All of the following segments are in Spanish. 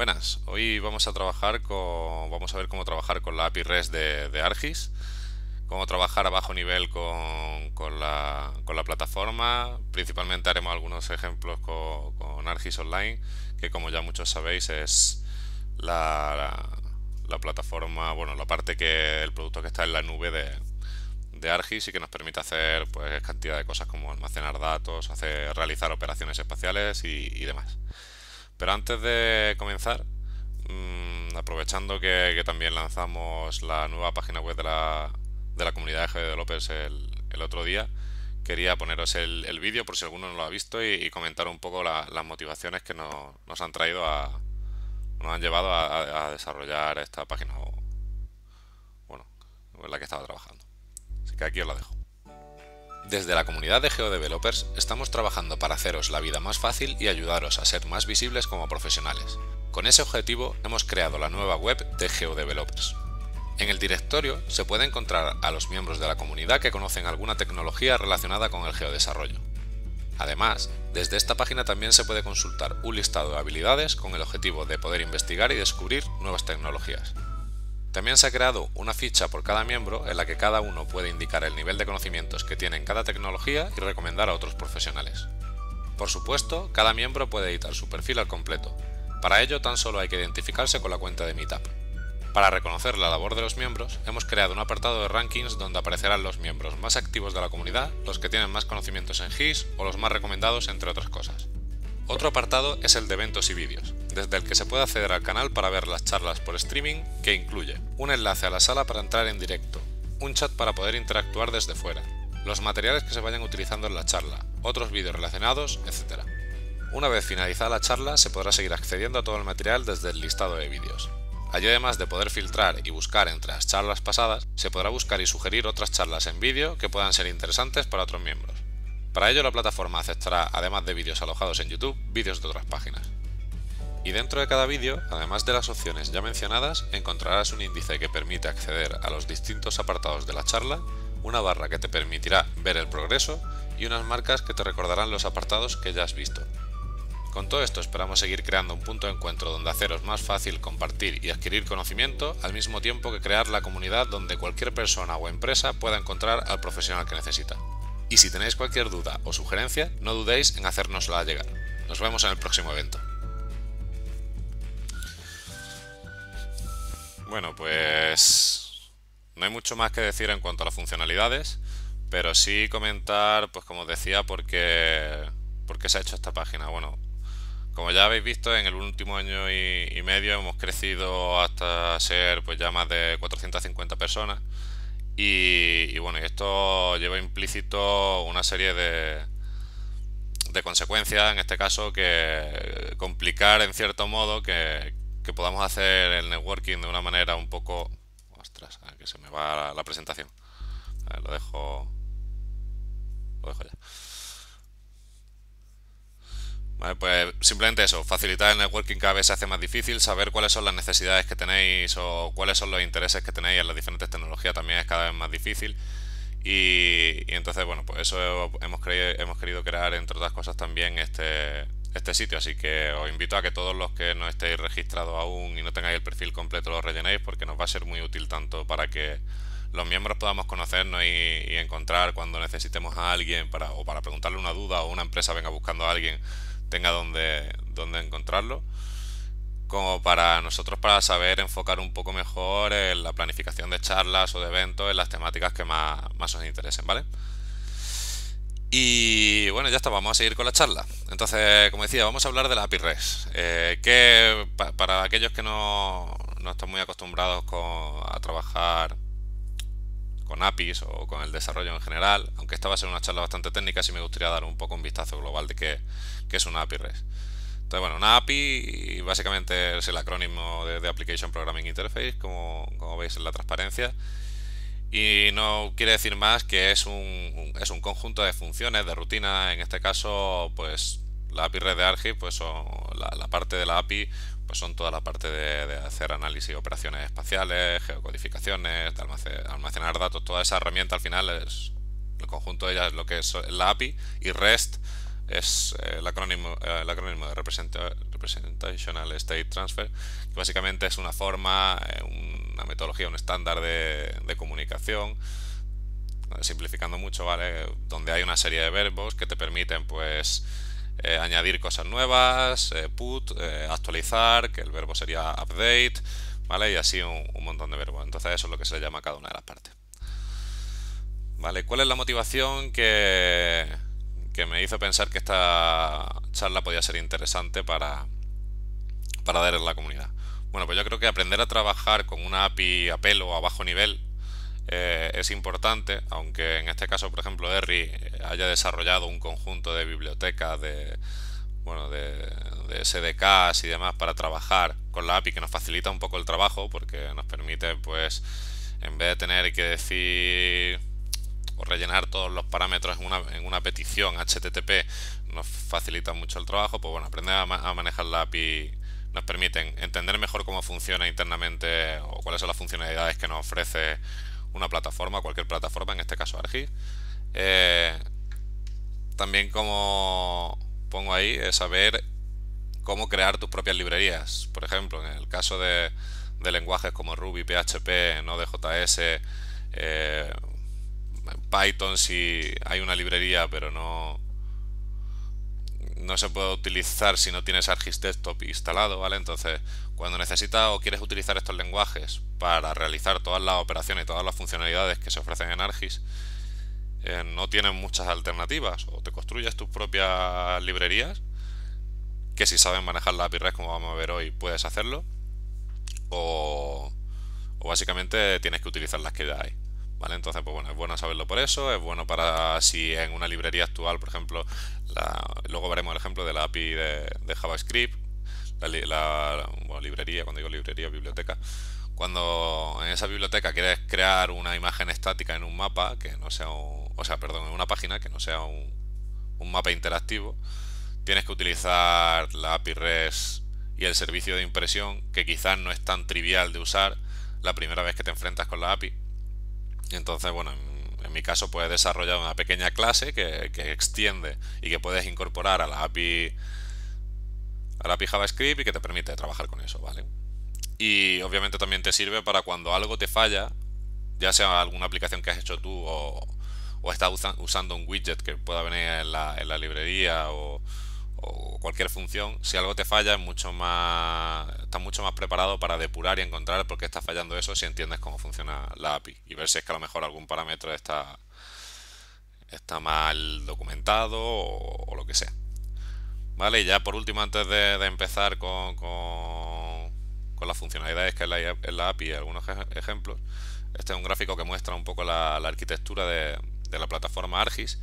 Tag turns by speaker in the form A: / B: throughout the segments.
A: Buenas, hoy vamos a trabajar vamos a ver cómo trabajar con la API REST de, ARGIS, cómo trabajar a bajo nivel con, la, plataforma, principalmente haremos algunos ejemplos con, ARGIS Online, que como ya muchos sabéis es la, plataforma, bueno, la parte que el producto que está en la nube de, ARGIS y que nos permite hacer pues, cantidad de cosas como almacenar datos, hacer, realizar operaciones espaciales y demás. Pero antes de comenzar, mm, aprovechando que, también lanzamos la nueva página web de la, de comunidad de GD de el, el, otro día, quería poneros el, vídeo por si alguno no lo ha visto y, comentar un poco las motivaciones que nos, han traído a nos han llevado a, desarrollar esta página bueno, en la que estaba trabajando. Así que aquí os la dejo. Desde la comunidad de GeoDevelopers estamos trabajando para haceros la vida más fácil y ayudaros a ser más visibles como profesionales. Con ese objetivo hemos creado la nueva web de GeoDevelopers. En el directorio se puede encontrar a los miembros de la comunidad que conocen alguna tecnología relacionada con el geodesarrollo. Además, desde esta página también se puede consultar un listado de habilidades con el objetivo de poder investigar y descubrir nuevas tecnologías. También se ha creado una ficha por cada miembro en la que cada uno puede indicar el nivel de conocimientos que tiene en cada tecnología y recomendar a otros profesionales. Por supuesto, cada miembro puede editar su perfil al completo. Para ello tan solo hay que identificarse con la cuenta de Meetup. Para reconocer la labor de los miembros, hemos creado un apartado de rankings donde aparecerán los miembros más activos de la comunidad, los que tienen más conocimientos en GIS o los más recomendados, entre otras cosas. Otro apartado es el de eventos y vídeos, desde el que se puede acceder al canal para ver las charlas por streaming, que incluye un enlace a la sala para entrar en directo, un chat para poder interactuar desde fuera, los materiales que se vayan utilizando en la charla, otros vídeos relacionados, etc. Una vez finalizada la charla, se podrá seguir accediendo a todo el material desde el listado de vídeos. Allí además de poder filtrar y buscar entre las charlas pasadas, se podrá buscar y sugerir otras charlas en vídeo que puedan ser interesantes para otros miembros. Para ello la plataforma aceptará, además de vídeos alojados en YouTube, vídeos de otras páginas. Y dentro de cada vídeo, además de las opciones ya mencionadas, encontrarás un índice que permite acceder a los distintos apartados de la charla, una barra que te permitirá ver el progreso y unas marcas que te recordarán los apartados que ya has visto. Con todo esto esperamos seguir creando un punto de encuentro donde haceros más fácil compartir y adquirir conocimiento, al mismo tiempo que crear la comunidad donde cualquier persona o empresa pueda encontrar al profesional que necesita. Y si tenéis cualquier duda o sugerencia, no dudéis en hacérnosla llegar. Nos vemos en el próximo evento. Bueno, pues no hay mucho más que decir en cuanto a las funcionalidades, pero sí comentar, pues como os decía, por qué, se ha hecho esta página. Bueno, como ya habéis visto, en el último año y, medio hemos crecido hasta ser pues ya más de 450 personas y, bueno, esto lleva implícito una serie de, de consecuencias, en este caso, que complicar en cierto modo que, podamos hacer el networking de una manera un poco... Ostras, ah, que se me va la, presentación. lo dejo... Lo dejo ya. Pues simplemente eso, facilitar el networking cada vez se hace más difícil, saber cuáles son las necesidades que tenéis o cuáles son los intereses que tenéis en las diferentes tecnologías también es cada vez más difícil. Y, entonces, bueno, pues eso hemos, hemos querido crear, entre otras cosas, también este, este sitio. Así que os invito a que todos los que no estéis registrados aún y no tengáis el perfil completo lo rellenéis porque nos va a ser muy útil tanto para que los miembros podamos conocernos y, y encontrar cuando necesitemos a alguien para, o para preguntarle una duda o una empresa venga buscando a alguien tenga donde, encontrarlo, como para nosotros para saber enfocar un poco mejor en eh, la planificación de charlas o de eventos, en las temáticas que más, más os interesen, ¿vale? Y bueno, ya está, vamos a seguir con la charla. Entonces, como decía, vamos a hablar de la API que para aquellos que no, no están muy acostumbrados con, a trabajar con APIs o con el desarrollo en general, aunque esta va a ser una charla bastante técnica, sí me gustaría dar un poco un vistazo global de qué, es una API REST. Entonces, bueno, una API básicamente es el acrónimo de, Application Programming Interface, como, veis en la transparencia. Y no quiere decir más que es un, es un conjunto de funciones, de rutinas. En este caso, pues la API Red de Archive, pues la parte de la API pues son toda la parte de, hacer análisis de operaciones espaciales, geocodificaciones, almacenar, datos, toda esa herramienta al final es el conjunto de ellas es lo que es la API y REST es eh, el acrónimo, eh, el acrónimo de Representational State Transfer, que básicamente es una forma, eh, una metodología, un estándar de, de comunicación simplificando mucho, ¿vale? Donde hay una serie de verbos que te permiten, pues, eh, añadir cosas nuevas, eh, put, eh, actualizar, que el verbo sería update, ¿vale? Y así un, montón de verbos. Entonces eso es lo que se le llama a cada una de las partes. ¿Vale? ¿Cuál es la motivación que, que me hizo pensar que esta charla podía ser interesante para, para dar en la comunidad? Bueno, pues yo creo que aprender a trabajar con una API a pelo a bajo nivel eh, es importante, aunque en este caso, por ejemplo, Harry eh, haya desarrollado un conjunto de bibliotecas de, bueno, de, SDKs y demás para trabajar con la API que nos facilita un poco el trabajo porque nos permite, pues, en vez de tener que decir o rellenar todos los parámetros en una, petición HTTP, nos facilita mucho el trabajo, pues bueno, aprender a, manejar la API nos permite entender mejor cómo funciona internamente o cuáles son las funcionalidades que nos ofrece una plataforma, cualquier plataforma, en este caso Argi eh, también como pongo ahí es saber cómo crear tus propias librerías. Por ejemplo, en el caso de, lenguajes como Ruby, PHP, Node.js, eh, Python si hay una librería pero no, no se puede utilizar si no tienes Argis Desktop instalado, ¿vale? Entonces, cuando necesitas o quieres utilizar estos lenguajes para realizar todas las operaciones y todas las funcionalidades que se ofrecen en Argis, eh, no tienes muchas alternativas. O te construyes tus propias librerías, que si saben manejar la API REST, como vamos a ver hoy, puedes hacerlo, o, o básicamente tienes que utilizar las que ya hay. Entonces, pues bueno, es bueno saberlo por eso, es bueno para si en una librería actual, por ejemplo, luego veremos el ejemplo de la API de, JavaScript, la, librería, cuando digo librería, biblioteca, cuando en esa biblioteca quieres crear una imagen estática en un mapa, que no sea o sea, perdón, en una página que no sea un, un mapa interactivo, tienes que utilizar la API res y el servicio de impresión, que quizás no es tan trivial de usar la primera vez que te enfrentas con la API entonces, bueno, en, mi caso puedes desarrollar una pequeña clase que, extiende y que puedes incorporar a la API a la API JavaScript y que te permite trabajar con eso, ¿vale? Y obviamente también te sirve para cuando algo te falla, ya sea alguna aplicación que has hecho tú o, o estás usando un widget que pueda venir en la, en la librería o, o cualquier función, si algo te falla, es mucho más, estás mucho más preparado para depurar y encontrar por qué está fallando eso si entiendes cómo funciona la API y ver si es que a lo mejor algún parámetro está, está mal documentado o, lo que sea. Vale, y ya por último, antes de, empezar con, con, las funcionalidades que hay la, en la API algunos ejemplos, este es un gráfico que muestra un poco la, arquitectura de la plataforma ARGIS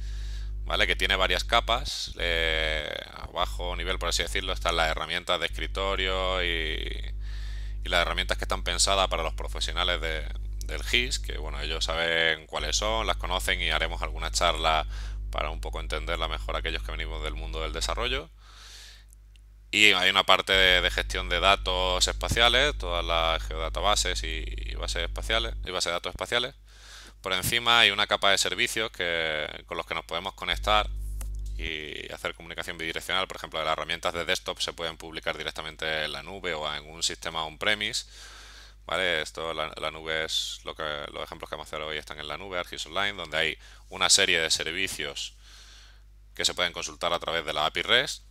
A: que tiene varias capas. Eh, abajo nivel, por así decirlo, están las herramientas de escritorio y, las herramientas que están pensadas para los profesionales del GIS, que bueno, ellos saben cuáles son, las conocen y haremos alguna charla para un poco entenderla mejor aquellos que venimos del mundo del desarrollo. Y hay una parte de, gestión de datos espaciales, todas las geodatabases y bases espaciales, y bases de datos espaciales por encima hay una capa de servicios que, con los que nos podemos conectar y hacer comunicación bidireccional. Por ejemplo, las herramientas de desktop se pueden publicar directamente en la nube o en un sistema on-premise. Esto, la, nube es lo que los ejemplos que vamos a hacer hoy están en la nube, ArcGIS Online, donde hay una serie de servicios que se pueden consultar a través de la API REST.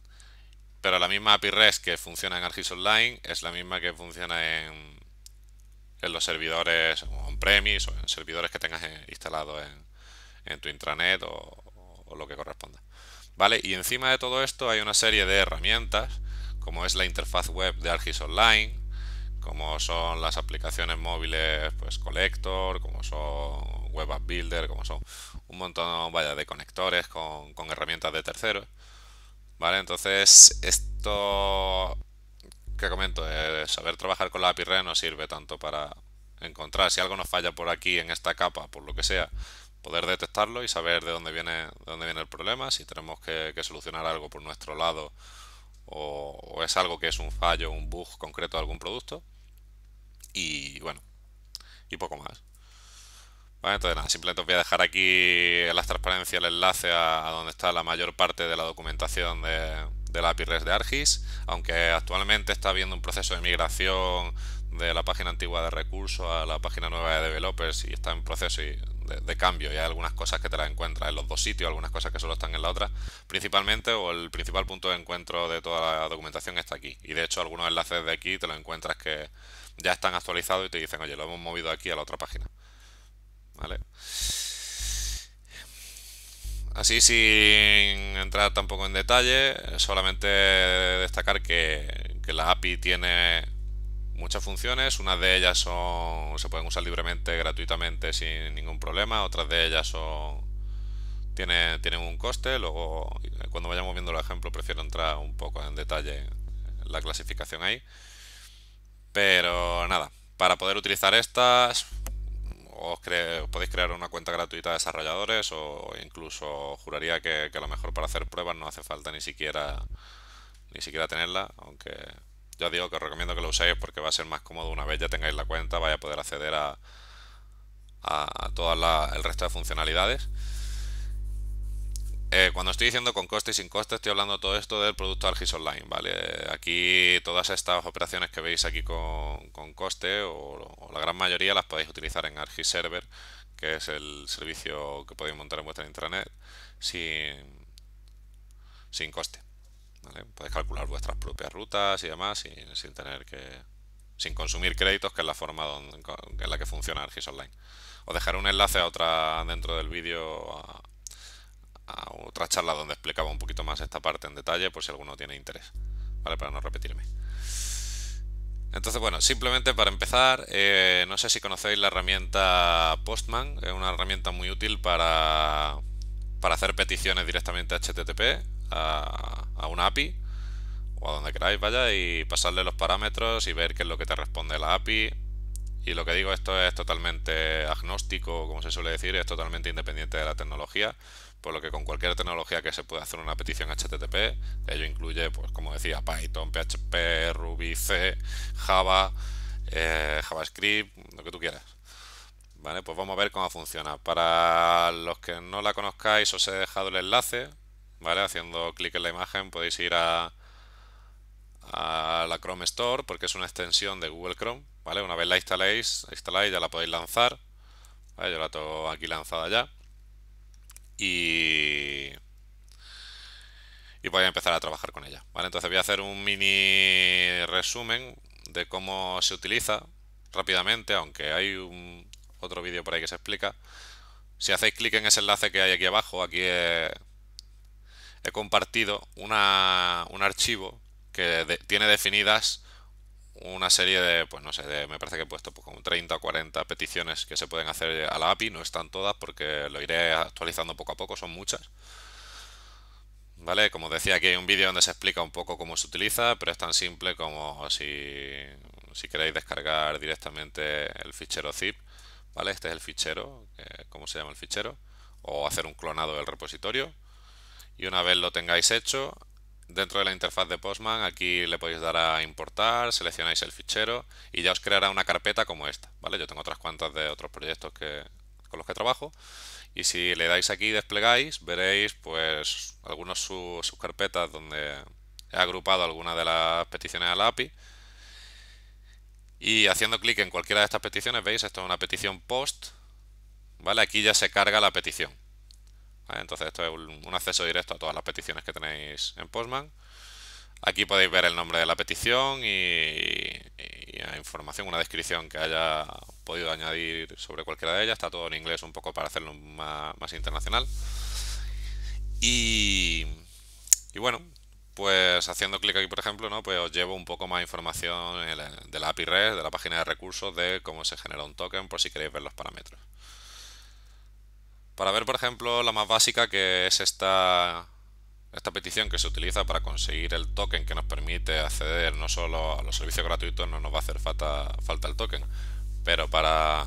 A: Pero la misma API REST que funciona en ArcGIS Online es la misma que funciona en, en los servidores on-premise o en servidores que tengas instalado en, tu intranet o, lo que corresponda. ¿Vale? Y encima de todo esto hay una serie de herramientas, como es la interfaz web de ArcGIS Online, como son las aplicaciones móviles, pues Collector, como son Web App Builder, como son un montón vaya, de conectores con, herramientas de terceros. ¿Vale? Entonces, esto que comento, eh, saber trabajar con la API RE sirve tanto para encontrar si algo nos falla por aquí en esta capa, por lo que sea, poder detectarlo y saber de dónde viene, dónde viene el problema, si tenemos que, solucionar algo por nuestro lado o, es algo que es un fallo, un bug concreto de algún producto. Y bueno, y poco más. entonces simplemente os voy a dejar aquí en las transparencias el enlace a, a donde está la mayor parte de la documentación de, de la API REST de ARGIS, aunque actualmente está habiendo un proceso de migración de la página antigua de recursos a la página nueva de developers y está en proceso de, cambio y hay algunas cosas que te las encuentras en los dos sitios, algunas cosas que solo están en la otra, principalmente o el principal punto de encuentro de toda la documentación está aquí y de hecho algunos enlaces de aquí te los encuentras que ya están actualizados y te dicen oye lo hemos movido aquí a la otra página. ¿Vale? Así sin entrar tampoco en detalle, solamente destacar que, la API tiene muchas funciones, unas de ellas son se pueden usar libremente, gratuitamente, sin ningún problema, otras de ellas son tienen, tienen un coste, luego cuando vayamos viendo el ejemplo, prefiero entrar un poco en detalle en la clasificación ahí. Pero nada, para poder utilizar estas os podéis crear una cuenta gratuita de desarrolladores o incluso juraría que, a lo mejor para hacer pruebas no hace falta ni siquiera ni siquiera tenerla, aunque ya digo que os recomiendo que lo uséis porque va a ser más cómodo una vez ya tengáis la cuenta, vaya a poder acceder a, todo el resto de funcionalidades. Eh, cuando estoy diciendo con coste y sin coste, estoy hablando todo esto del producto Argis Online, ¿vale? Aquí todas estas operaciones que veis aquí con, coste, o, la gran mayoría, las podéis utilizar en Argis Server, que es el servicio que podéis montar en vuestra intranet sin, sin coste. Podéis calcular vuestras propias rutas y demás sin, tener que, sin consumir créditos, que es la forma en la que funciona Argis Online. Os dejaré un enlace a otra dentro del vídeo a otra charla donde explicaba un poquito más esta parte en detalle, por si alguno tiene interés, ¿vale? Para no repetirme. Entonces, bueno, simplemente para empezar, eh, no sé si conocéis la herramienta Postman, es una herramienta muy útil para, para hacer peticiones directamente a HTTP, a una API, o a donde queráis, vaya, y pasarle los parámetros y ver qué es lo que te responde la API. Y lo que digo, esto es totalmente agnóstico, como se suele decir, es totalmente independiente de la tecnología por lo que con cualquier tecnología que se pueda hacer una petición HTTP, ello incluye, pues como decía, Python, PHP, Ruby, C, Java, eh, JavaScript, lo que tú quieras. Vale, pues vamos a ver cómo funciona. Para los que no la conozcáis, os he dejado el enlace, ¿vale? Haciendo clic en la imagen podéis ir a, la Chrome Store porque es una extensión de Google Chrome, ¿vale? Una vez la instaléis, instaláis ya la podéis lanzar. Yo la tengo aquí lanzada ya y, voy a empezar a trabajar con ella. Entonces voy a hacer un mini resumen de cómo se utiliza rápidamente, aunque hay un, otro vídeo por ahí que se explica. Si hacéis clic en ese enlace que hay aquí abajo, aquí he, compartido un archivo que tiene definidas una serie de, pues no sé, me parece que he puesto pues, como 30 o 40 peticiones que se pueden hacer a la API, no están todas porque lo iré actualizando poco a poco, son muchas. ¿Vale? Como decía, aquí hay un vídeo donde se explica un poco cómo se utiliza, pero es tan simple como si, si queréis descargar directamente el fichero zip, ¿vale? Este es el fichero, ¿cómo se llama el fichero? O hacer un clonado del repositorio. Y una vez lo tengáis hecho, Dentro de la interfaz de Postman aquí le podéis dar a importar, seleccionáis el fichero y ya os creará una carpeta como esta. ¿vale? Yo tengo otras cuantas de otros proyectos que, con los que trabajo y si le dais aquí y desplegáis veréis pues algunas sus carpetas donde he agrupado algunas de las peticiones a la API y haciendo clic en cualquiera de estas peticiones veis esto es una petición post vale aquí ya se carga la petición entonces esto es un, acceso directo a todas las peticiones que tenéis en Postman. Aquí podéis ver el nombre de la petición y, la información, una descripción que haya podido añadir sobre cualquiera de ellas. Está todo en inglés un poco para hacerlo más, internacional. Y, bueno, pues haciendo clic aquí, por ejemplo, ¿no? pues os llevo un poco más información de la API REST, de la página de recursos, de cómo se genera un token, por si queréis ver los parámetros. Para ver, por ejemplo, la más básica que es esta, esta petición que se utiliza para conseguir el token que nos permite acceder no solo a los servicios gratuitos, no nos va a hacer falta, falta el token, pero para,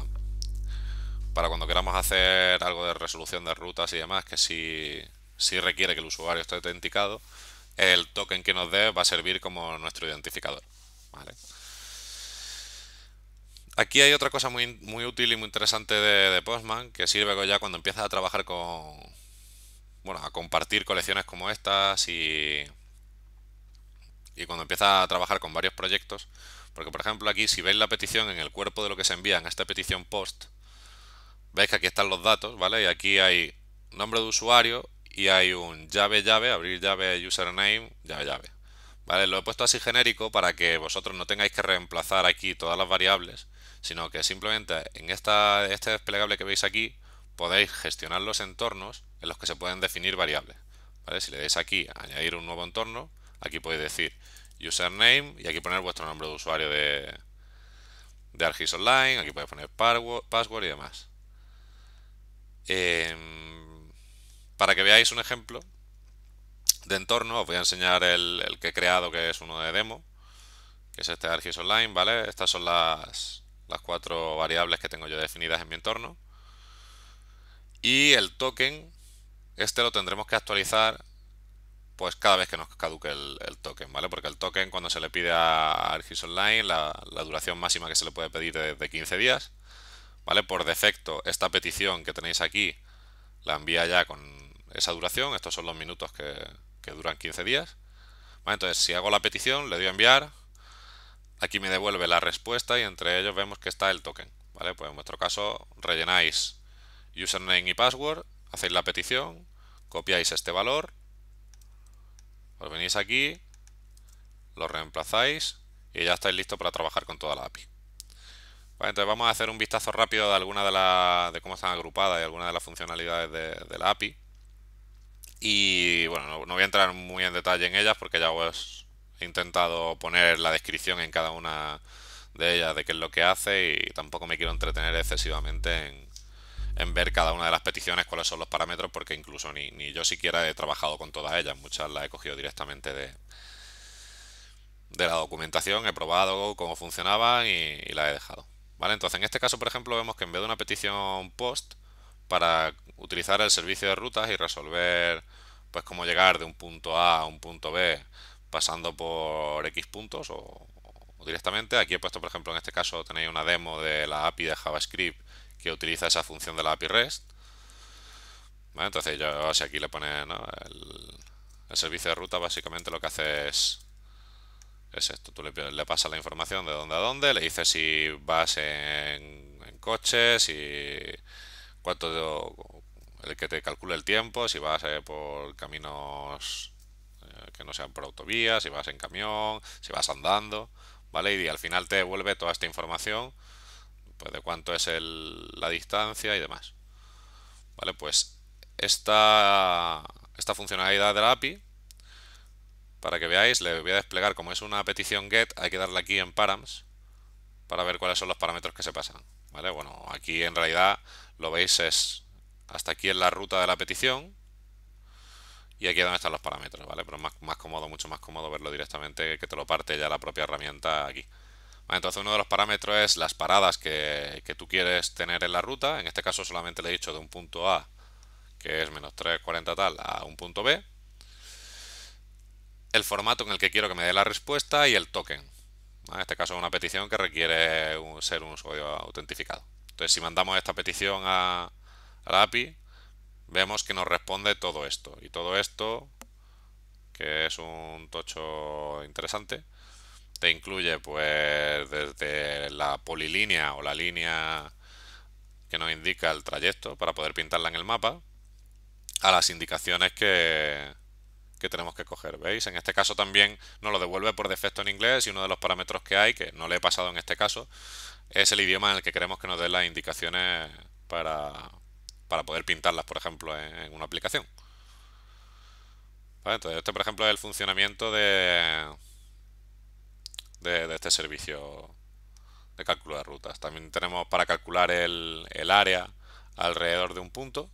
A: para cuando queramos hacer algo de resolución de rutas y demás, que sí, requiere que el usuario esté autenticado, el token que nos dé va a servir como nuestro identificador. Aquí hay otra cosa muy, útil y muy interesante de, Postman que sirve ya cuando empiezas a trabajar con. Bueno, a compartir colecciones como estas y. Y cuando empiezas a trabajar con varios proyectos. Porque, por ejemplo, aquí, si veis la petición en el cuerpo de lo que se envía en esta petición post, veis que aquí están los datos, ¿vale? Y aquí hay nombre de usuario y hay un llave llave, abrir llave username, llave llave. ¿Vale? Lo he puesto así genérico para que vosotros no tengáis que reemplazar aquí todas las variables sino que simplemente en esta, este desplegable que veis aquí podéis gestionar los entornos en los que se pueden definir variables. Si le dais aquí añadir un nuevo entorno, aquí podéis decir username y aquí poner vuestro nombre de usuario de, de Online, aquí podéis poner password y demás. Em, para que veáis un ejemplo de entorno, os voy a enseñar el, que he creado, que es uno de demo, que es este de Online, ¿vale? Estas son las, las cuatro variables que tengo yo definidas en mi entorno. Y el token, este lo tendremos que actualizar pues cada vez que nos caduque el, token, ¿vale? Porque el token cuando se le pide a ArcGIS Online, la, duración máxima que se le puede pedir es de 15 días, ¿vale? Por defecto, esta petición que tenéis aquí la envía ya con esa duración, estos son los minutos que, duran 15 días. Entonces, si hago la petición, le doy a enviar, Aquí me devuelve la respuesta y entre ellos vemos que está el token. ¿vale? Pues en vuestro caso rellenáis username y password, hacéis la petición, copiáis este valor, os venís aquí, lo reemplazáis y ya estáis listos para trabajar con toda la API. entonces vamos a hacer un vistazo rápido de alguna de las de cómo están agrupadas y algunas de las funcionalidades de, la API. Y bueno, no, voy a entrar muy en detalle en ellas porque ya os, He intentado poner la descripción en cada una de ellas de qué es lo que hace y tampoco me quiero entretener excesivamente en, ver cada una de las peticiones, cuáles son los parámetros, porque incluso ni, yo siquiera he trabajado con todas ellas, muchas las he cogido directamente de, la documentación, he probado cómo funcionaban y, las he dejado. ¿Vale? Entonces en este caso, por ejemplo, vemos que en vez de una petición post, para utilizar el servicio de rutas y resolver pues cómo llegar de un punto A a un punto B pasando por X puntos o, directamente. Aquí he puesto, por ejemplo, en este caso tenéis una demo de la API de JavaScript que utiliza esa función de la API REST. Entonces yo si aquí le pone el, servicio de ruta básicamente lo que hace es, esto, tú le, pasa pasas la información de dónde a dónde, le dices si vas en, coches si cuánto el que te calcule el tiempo, si vas eh, por caminos que no sean por autovía, si vas en camión, si vas andando, ¿vale? Y al final te devuelve toda esta información, pues de cuánto es la distancia y demás. ¿Vale? Pues esta, esta funcionalidad de la API, para que veáis, le voy a desplegar, como es una petición GET, hay que darle aquí en params para ver cuáles son los parámetros que se pasan. ¿Vale? Bueno, aquí en realidad lo veis es hasta aquí en la ruta de la petición, y aquí es donde están los parámetros, ¿vale? Pero es más, más cómodo, mucho más cómodo verlo directamente que te lo parte ya la propia herramienta aquí. entonces uno de los parámetros es las paradas que, tú quieres tener en la ruta. En este caso solamente le he dicho de un punto A, que es menos 340 tal, a un punto B. El formato en el que quiero que me dé la respuesta y el token. En este caso es una petición que requiere ser un usuario autentificado. Entonces si mandamos esta petición a, a la API, vemos que nos responde todo esto. Y todo esto, que es un tocho interesante, te incluye pues desde la polilínea o la línea que nos indica el trayecto para poder pintarla en el mapa, a las indicaciones que, que tenemos que coger. ¿Veis? En este caso también nos lo devuelve por defecto en inglés y uno de los parámetros que hay, que no le he pasado en este caso, es el idioma en el que queremos que nos dé las indicaciones para, para poder pintarlas, por ejemplo, en, una aplicación. Entonces, este, por ejemplo, es el funcionamiento de, de, este servicio de cálculo de rutas. También tenemos para calcular el, el área alrededor de un punto.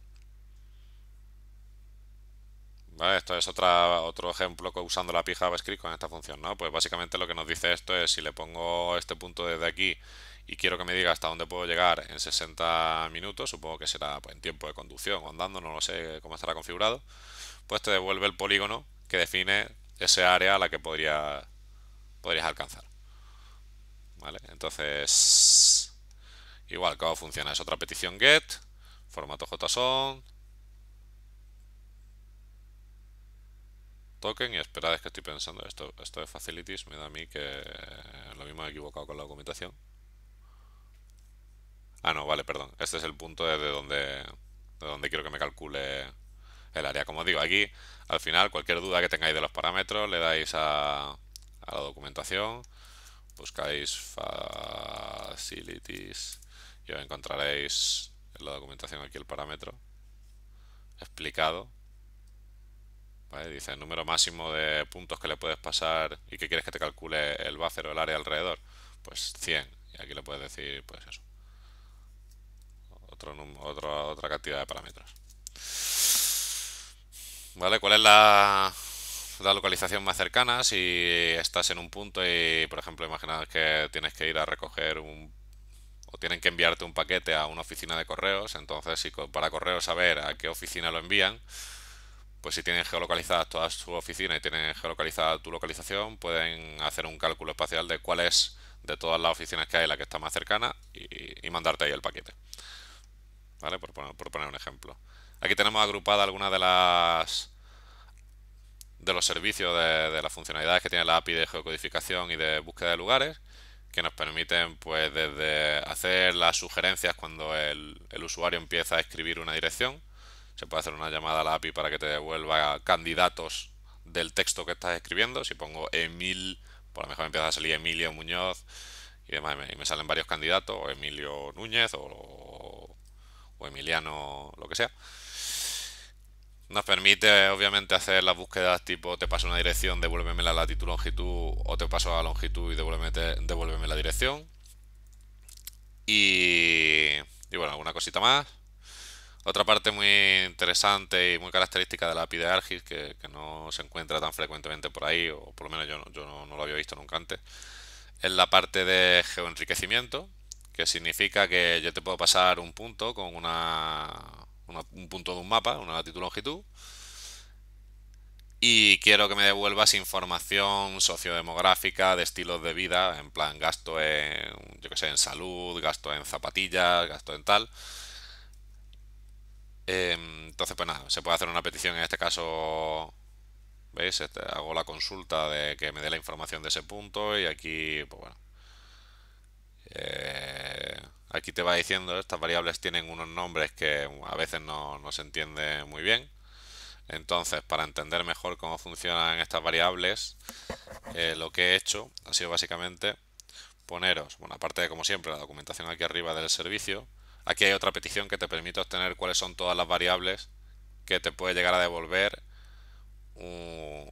A: Esto es otra, otro ejemplo usando la pi JavaScript con esta función, ¿no? Pues básicamente lo que nos dice esto es si le pongo este punto desde aquí y quiero que me diga hasta dónde puedo llegar en 60 minutos, supongo que será pues, en tiempo de conducción o andando, no lo sé cómo estará configurado, pues te devuelve el polígono que define ese área a la que podría, podrías alcanzar. ¿Vale? Entonces, igual cómo funciona, es otra petición get, formato JSON, token y esperad es que estoy pensando, esto, esto de facilities me da a mí que lo mismo he equivocado con la documentación. Ah, no, vale, perdón. Este es el punto desde donde, de donde quiero que me calcule el área. Como digo, aquí al final cualquier duda que tengáis de los parámetros le dais a, la documentación, buscáis facilities y os encontraréis en la documentación aquí el parámetro explicado. Dice el número máximo de puntos que le puedes pasar y que quieres que te calcule el buffer o el área alrededor. Pues 100. Y aquí le puedes decir pues eso, otra cantidad de parámetros. ¿Vale? ¿Cuál es la, localización más cercana? Si estás en un punto y, por ejemplo, imaginad que tienes que ir a recoger un o tienen que enviarte un paquete a una oficina de correos, entonces si para correos saber a qué oficina lo envían, pues si tienen geolocalizadas todas sus oficinas y tienen geolocalizada tu localización, pueden hacer un cálculo espacial de cuál es de todas las oficinas que hay la que está más cercana y mandarte ahí el paquete. ¿vale? Por, poner un ejemplo. Aquí tenemos agrupada algunas de las de los servicios de, de, las funcionalidades que tiene la API de geocodificación y de búsqueda de lugares que nos permiten pues desde hacer las sugerencias cuando el, el, usuario empieza a escribir una dirección se puede hacer una llamada a la API para que te devuelva candidatos del texto que estás escribiendo si pongo Emil por lo mejor empieza a salir Emilio Muñoz y demás y me salen varios candidatos o Emilio Núñez o Emiliano, lo que sea. Nos permite, obviamente, hacer las búsquedas tipo te paso una dirección, devuélveme la latitud, longitud, o te paso a longitud y devuélveme, la dirección. Y, bueno, alguna cosita más. Otra parte muy interesante y muy característica de la API de Argis, que, no se encuentra tan frecuentemente por ahí, o por lo menos yo, no, no lo había visto nunca antes, es la parte de geoenriquecimiento, que significa que yo te puedo pasar un punto con una, un punto de un mapa, una latitud longitud, y quiero que me devuelvas información sociodemográfica de estilos de vida, en plan gasto en, yo que sé, en salud, gasto en zapatillas, gasto en tal. Em, entonces, pues nada, se puede hacer una petición, en este caso, ¿veis? Este, hago la consulta de que me dé la información de ese punto y aquí, pues bueno, eh, aquí te va diciendo, estas variables tienen unos nombres que a veces no, se entiende muy bien. Entonces, para entender mejor cómo funcionan estas variables, eh, lo que he hecho ha sido básicamente poneros, bueno, aparte de como siempre la documentación aquí arriba del servicio, aquí hay otra petición que te permite obtener cuáles son todas las variables que te puede llegar a devolver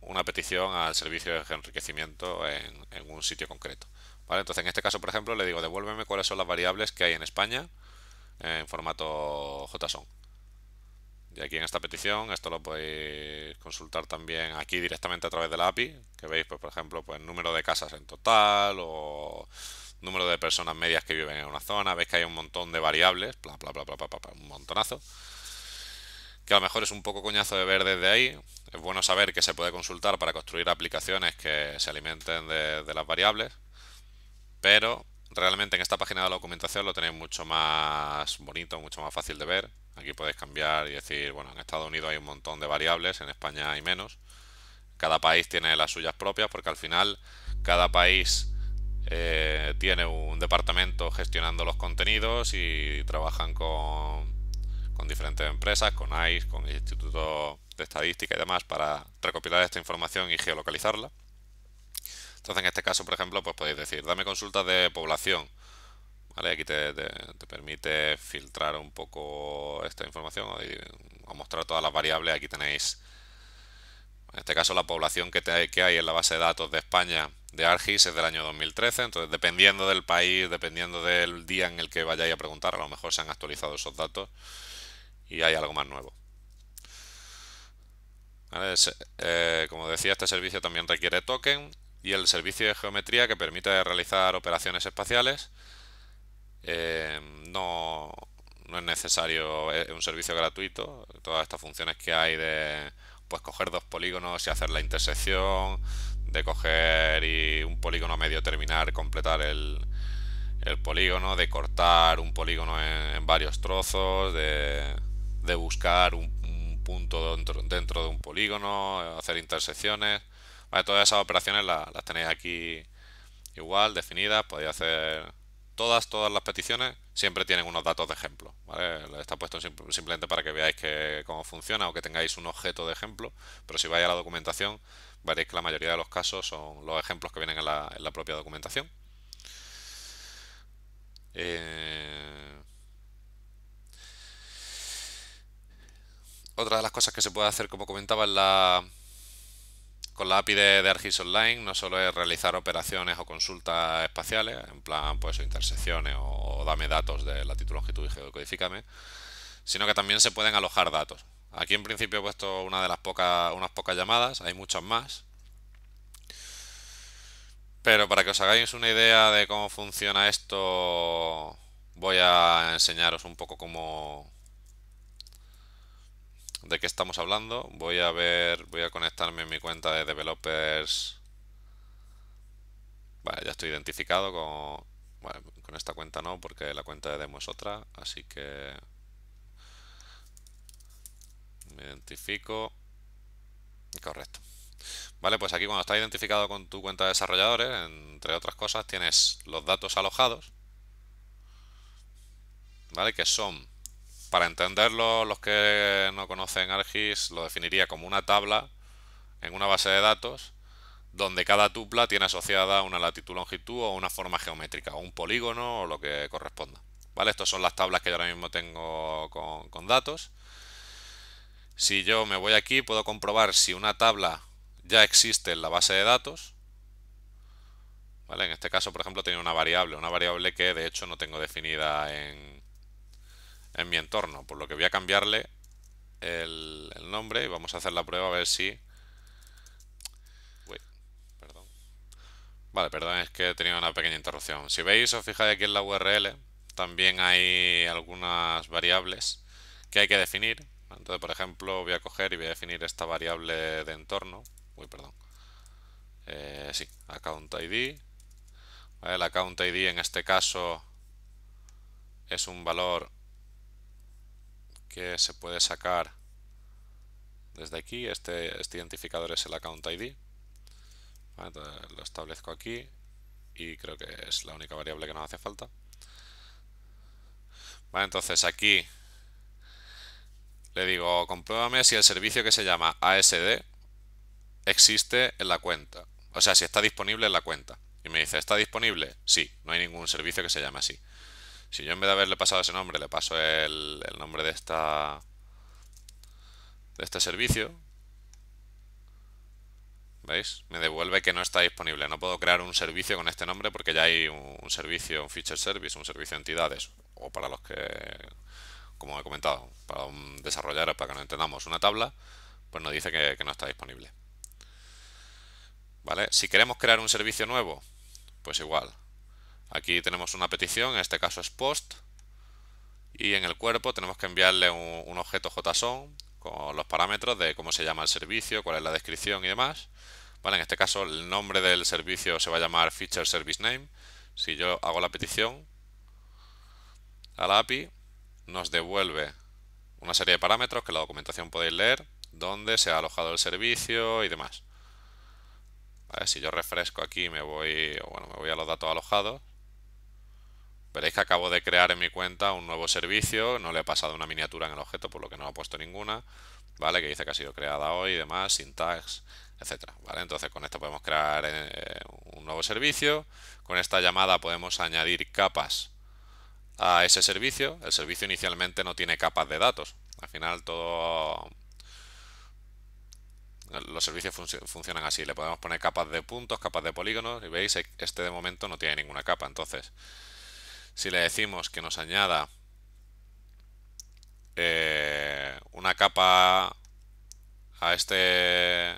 A: una petición al servicio de enriquecimiento en un sitio concreto. Entonces, en este caso, por ejemplo, le digo, devuélveme cuáles son las variables que hay en España eh, en formato JSON. Y aquí en esta petición, esto lo podéis consultar también aquí directamente a través de la API, que veis, pues, por ejemplo, pues número de casas en total o número de personas medias que viven en una zona, veis que hay un montón de variables, un montonazo, que a lo mejor es un poco coñazo de ver desde ahí. Es bueno saber que se puede consultar para construir aplicaciones que se alimenten de las variables, pero realmente en esta página de documentación lo tenéis mucho más bonito, mucho más fácil de ver. Aquí podéis cambiar y decir, bueno, en Estados Unidos hay un montón de variables, en España hay menos. Cada país tiene las suyas propias porque al final cada país eh, tiene un departamento gestionando los contenidos y trabajan con diferentes empresas, con ICE, con el Instituto de Estadística y demás para recopilar esta información y geolocalizarla. Entonces, en este caso, por ejemplo, pues podéis decir, dame consultas de población. Aquí te, permite filtrar un poco esta información o, mostrar todas las variables. Aquí tenéis, en este caso, la población que, hay en la base de datos de España de ARGIS es del año 2013. Entonces, dependiendo del país, dependiendo del día en el que vayáis a preguntar, a lo mejor se han actualizado esos datos y hay algo más nuevo. Eh, como decía, este servicio también requiere token y el servicio de geometría que permite realizar operaciones espaciales. Eh, no, es necesario es un servicio gratuito, todas estas funciones que hay de pues coger dos polígonos y hacer la intersección, de coger y un polígono medio terminar, completar el, polígono, de cortar un polígono en, varios trozos, de, buscar un, punto dentro, dentro de un polígono, hacer intersecciones todas esas operaciones las, tenéis aquí igual, definidas, podéis hacer todas, todas las peticiones siempre tienen unos datos de ejemplo. ¿vale? Está puesto simplemente para que veáis que, cómo funciona o que tengáis un objeto de ejemplo, pero si vais a la documentación veréis que la mayoría de los casos son los ejemplos que vienen en la, propia documentación. Eh, otra de las cosas que se puede hacer, como comentaba, es la con la API de, Argis Online no solo es realizar operaciones o consultas espaciales, en plan, pues, intersecciones o dame datos de latitud, longitud y geocodificame, sino que también se pueden alojar datos. Aquí en principio he puesto una de las pocas, unas pocas llamadas, hay muchas más. Pero para que os hagáis una idea de cómo funciona esto, voy a enseñaros un poco cómo, de qué estamos hablando. Voy a ver, voy a conectarme en mi cuenta de developers. Vale, ya estoy identificado con, bueno, con esta cuenta no, porque la cuenta de demo es otra, así que me identifico. Correcto. Vale, pues aquí cuando estás identificado con tu cuenta de desarrolladores, entre otras cosas, tienes los datos alojados, ¿vale? Que son para entenderlo, los que no conocen ArcGIS lo definiría como una tabla en una base de datos donde cada tupla tiene asociada una latitud, longitud o una forma geométrica, o un polígono o lo que corresponda. ¿Vale? Estas son las tablas que yo ahora mismo tengo con, datos. Si yo me voy aquí, puedo comprobar si una tabla ya existe en la base de datos. En este caso, por ejemplo, tenía una variable, una variable que de hecho no tengo definida en, en mi entorno, por lo que voy a cambiarle el, nombre y vamos a hacer la prueba a ver si... Uy, perdón. Vale, perdón, es que he tenido una pequeña interrupción. Si veis, os fijáis aquí en la URL, también hay algunas variables que hay que definir. Entonces, por ejemplo, voy a coger y voy a definir esta variable de entorno. Uy, perdón. Eh, sí, account ID. El account ID en este caso es un valor que se puede sacar desde aquí. Este, este identificador es el account ID. lo establezco aquí y creo que es la única variable que nos hace falta. entonces aquí le digo, compruébame si el servicio que se llama ASD existe en la cuenta. O sea, si está disponible en la cuenta. Y me dice, ¿está disponible? Sí, no hay ningún servicio que se llame así. Si yo en vez de haberle pasado ese nombre, le paso el, nombre de esta de este servicio, ¿veis? Me devuelve que no está disponible. No puedo crear un servicio con este nombre porque ya hay un, servicio, un feature service, un servicio de entidades, o para los que, como he comentado, para desarrollar, para que no entendamos una tabla, pues nos dice que, que no está disponible. ¿Vale? Si queremos crear un servicio nuevo, pues igual, Aquí tenemos una petición, en este caso es post, y en el cuerpo tenemos que enviarle un, objeto JSON con los parámetros de cómo se llama el servicio, cuál es la descripción y demás. en este caso el nombre del servicio se va a llamar feature service name. Si yo hago la petición a la API, nos devuelve una serie de parámetros que la documentación podéis leer, dónde se ha alojado el servicio y demás. si yo refresco aquí me voy, bueno, me voy a los datos alojados Veréis que acabo de crear en mi cuenta un nuevo servicio, no le he pasado una miniatura en el objeto por lo que no ha puesto ninguna, ¿vale? Que dice que ha sido creada hoy y demás, sin tags, etcétera, ¿vale? Entonces con esto podemos crear eh, un nuevo servicio, con esta llamada podemos añadir capas a ese servicio, el servicio inicialmente no tiene capas de datos, al final todo los servicios funcionan así, le podemos poner capas de puntos, capas de polígonos y veis este de momento no tiene ninguna capa, entonces si le decimos que nos añada eh, una capa a este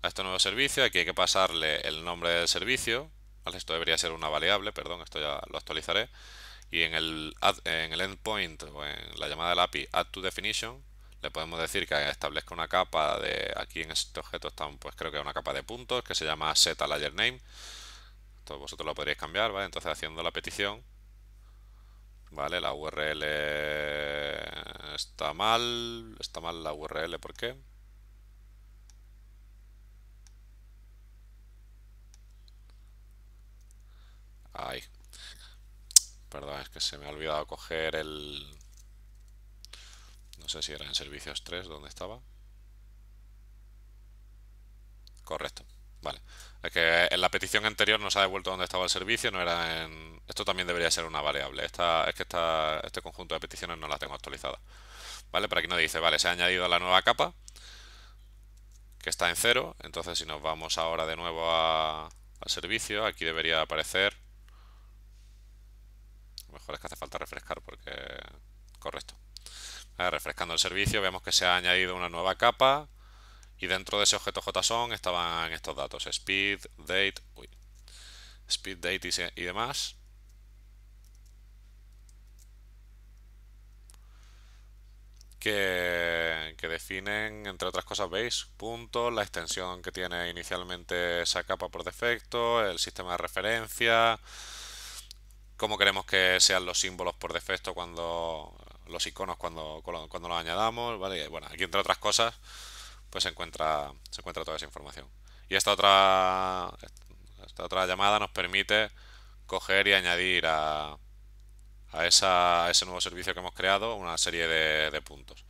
A: a este nuevo servicio, aquí hay que pasarle el nombre del servicio, esto debería ser una variable, perdón, esto ya lo actualizaré, y en el, en el endpoint o en la llamada del API add to definition le podemos decir que establezca una capa de aquí en este objeto pues creo que es una capa de puntos que se llama set layer name vosotros lo podéis cambiar, ¿vale? Entonces haciendo la petición, ¿vale? La URL está mal, está mal la URL, ¿por qué? Ahí. Perdón, es que se me ha olvidado coger el... No sé si era en servicios 3 donde estaba. Correcto. Vale. Es que en la petición anterior no se ha devuelto dónde estaba el servicio, no era en... Esto también debería ser una variable. Esta, es que esta, este conjunto de peticiones no la tengo actualizada. ¿Vale? Pero aquí nos dice, vale, se ha añadido la nueva capa, que está en cero. Entonces si nos vamos ahora de nuevo al servicio, aquí debería aparecer... lo mejor es que hace falta refrescar porque... Correcto. refrescando el servicio vemos que se ha añadido una nueva capa y dentro de ese objeto JSON estaban estos datos, speed, date, uy, speed, date y, demás. Que, definen, entre otras cosas, veis, punto, la extensión que tiene inicialmente esa capa por defecto, el sistema de referencia, cómo queremos que sean los símbolos por defecto cuando los iconos cuando, cuando los añadamos, ¿vale? bueno, aquí entre otras cosas pues se encuentra, se encuentra toda esa información. Y esta otra, esta otra llamada nos permite coger y añadir a, esa, ese nuevo servicio que hemos creado una serie de, puntos.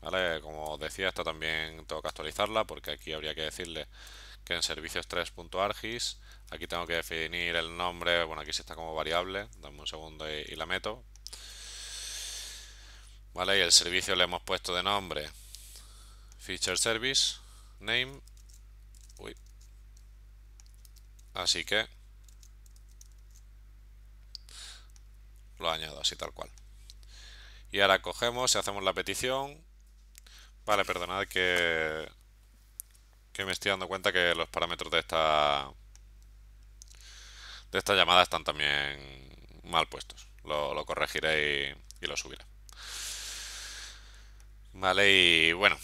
A: ¿Vale? Como os decía, esta también tengo que actualizarla porque aquí habría que decirle que en servicios3.argis aquí tengo que definir el nombre, bueno aquí se está como variable, dame un segundo y, la meto. Vale, y el servicio le hemos puesto de nombre feature service name uy. así que lo añado así tal cual y ahora cogemos y hacemos la petición vale perdonad que que me estoy dando cuenta que los parámetros de esta de esta llamada están también mal puestos lo, corregiré y, y lo subiré vale y bueno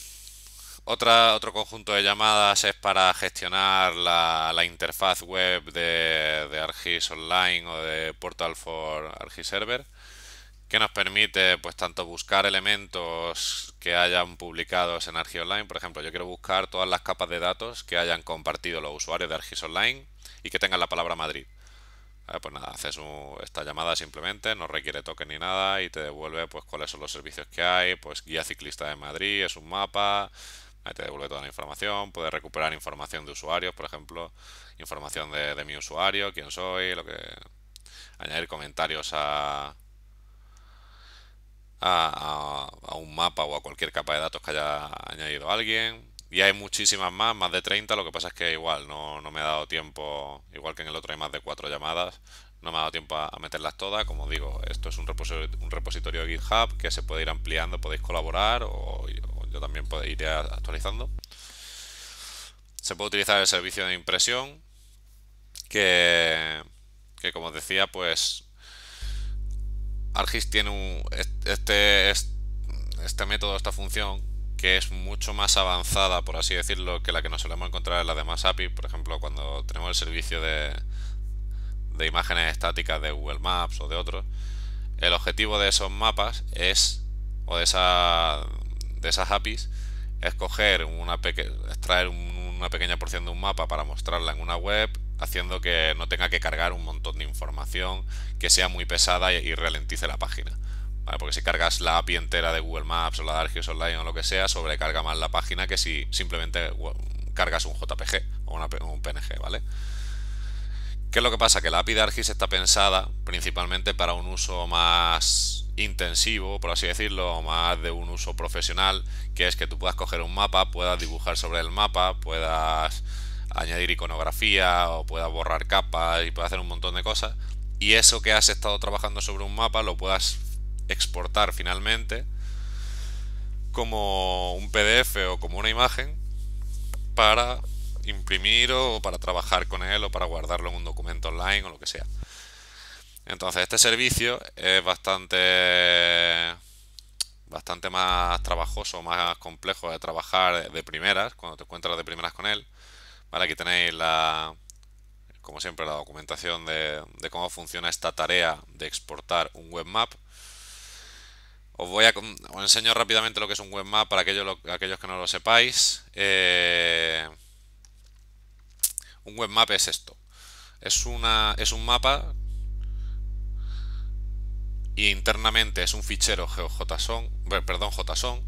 A: otra, otro conjunto de llamadas es para gestionar la, interfaz web de, de, ArcGIS Online o de Portal for ArcGIS Server, que nos permite pues tanto buscar elementos que hayan publicados en ArcGIS Online. Por ejemplo, yo quiero buscar todas las capas de datos que hayan compartido los usuarios de ArcGIS Online y que tengan la palabra Madrid. Ah, pues nada, haces esta llamada simplemente, no requiere toque ni nada y te devuelve pues cuáles son los servicios que hay, pues guía ciclista de Madrid, es un mapa, Ahí te devuelve toda la información, puedes recuperar información de usuarios, por ejemplo, información de, mi usuario, quién soy, lo que añadir comentarios a, a, un mapa o a cualquier capa de datos que haya añadido alguien. Y hay muchísimas más, más de 30, lo que pasa es que igual no, me ha dado tiempo, igual que en el otro hay más de cuatro llamadas, no me ha dado tiempo a, meterlas todas. Como digo, esto es un repositorio, un repositorio de GitHub que se puede ir ampliando, podéis colaborar o, yo también pues, ir actualizando. Se puede utilizar el servicio de impresión, que, como decía, pues Argis tiene un, este, este método, esta función, que es mucho más avanzada, por así decirlo, que la que nos solemos encontrar en las demás API. Por ejemplo, cuando tenemos el servicio de, de imágenes estáticas de Google Maps o de otros, el objetivo de esos mapas es, o de, esa, de esas APIs es una extraer una pequeña porción de un mapa para mostrarla en una web, haciendo que no tenga que cargar un montón de información que sea muy pesada y, ralentice la página. Porque si cargas la API entera de Google Maps o la de Online o lo que sea, sobrecarga más la página que si simplemente cargas un JPG o, un PNG, ¿vale? ¿Qué es lo que pasa? Que la API de Argis está pensada principalmente para un uso más intensivo, por así decirlo, más de un uso profesional, que es que tú puedas coger un mapa, puedas dibujar sobre el mapa, puedas añadir iconografía o puedas borrar capas y puedas hacer un montón de cosas. Y eso que has estado trabajando sobre un mapa lo puedas exportar finalmente como un PDF o como una imagen para imprimir o para trabajar con él o para guardarlo en un documento online o lo que sea. Entonces, este servicio es bastante bastante más trabajoso, más complejo de trabajar de primeras, cuando te encuentras de primeras con él. aquí tenéis la, como siempre, la documentación de, cómo funciona esta tarea de exportar un webmap. Os voy a os enseño rápidamente lo que es un webmap para aquellos, aquellos que no lo sepáis. Eh, un webmap es esto. Es, una, es un mapa y internamente es un fichero JSON, eh, perdón, JSON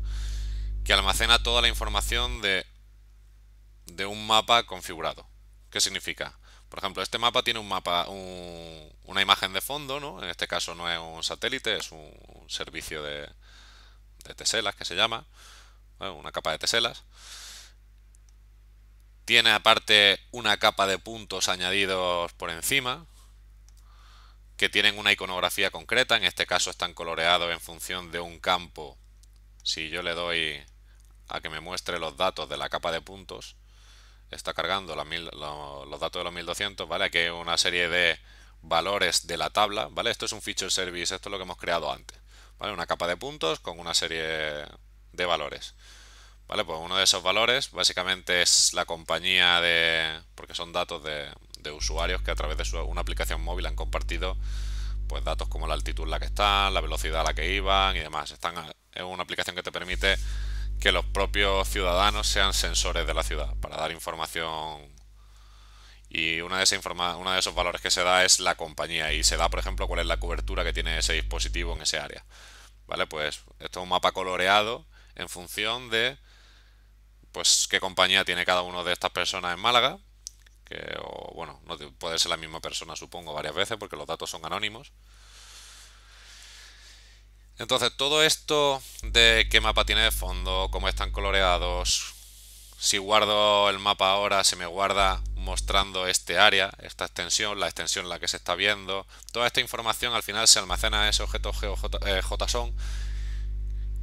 A: que almacena toda la información de, de un mapa configurado. ¿Qué significa? Por ejemplo, este mapa tiene un mapa, una imagen de fondo, ¿no? En este caso no es un satélite, es un, servicio de, teselas que se llama, una capa de teselas. Tiene aparte una capa de puntos añadidos por encima, que tienen una iconografía concreta, en este caso están coloreados en función de un campo. Si yo le doy a que me muestre los datos de la capa de puntos, está cargando los datos de los 1200, ¿vale? Aquí hay una serie de valores de la tabla, ¿vale? Esto es un feature service, esto es lo que hemos creado antes, ¿vale? Una capa de puntos con una serie de valores. ¿Vale? Pues uno de esos valores básicamente es la compañía de... porque son datos de, de usuarios que a través de una aplicación móvil han compartido pues datos como la altitud en la que están, la velocidad a la que iban y demás. Están, es una aplicación que te permite que los propios ciudadanos sean sensores de la ciudad para dar información y una de, una de esos valores que se da es la compañía y se da por ejemplo cuál es la cobertura que tiene ese dispositivo en ese área. ¿Vale? Pues esto es un mapa coloreado en función de pues qué compañía tiene cada uno de estas personas en Málaga que, o, bueno, no puede ser la misma persona, supongo, varias veces, porque los datos son anónimos. Entonces, todo esto de qué mapa tiene de fondo, cómo están coloreados, si guardo el mapa ahora, se me guarda mostrando este área, esta extensión, la extensión en la que se está viendo. Toda esta información al final se almacena en ese objeto JSON, eh,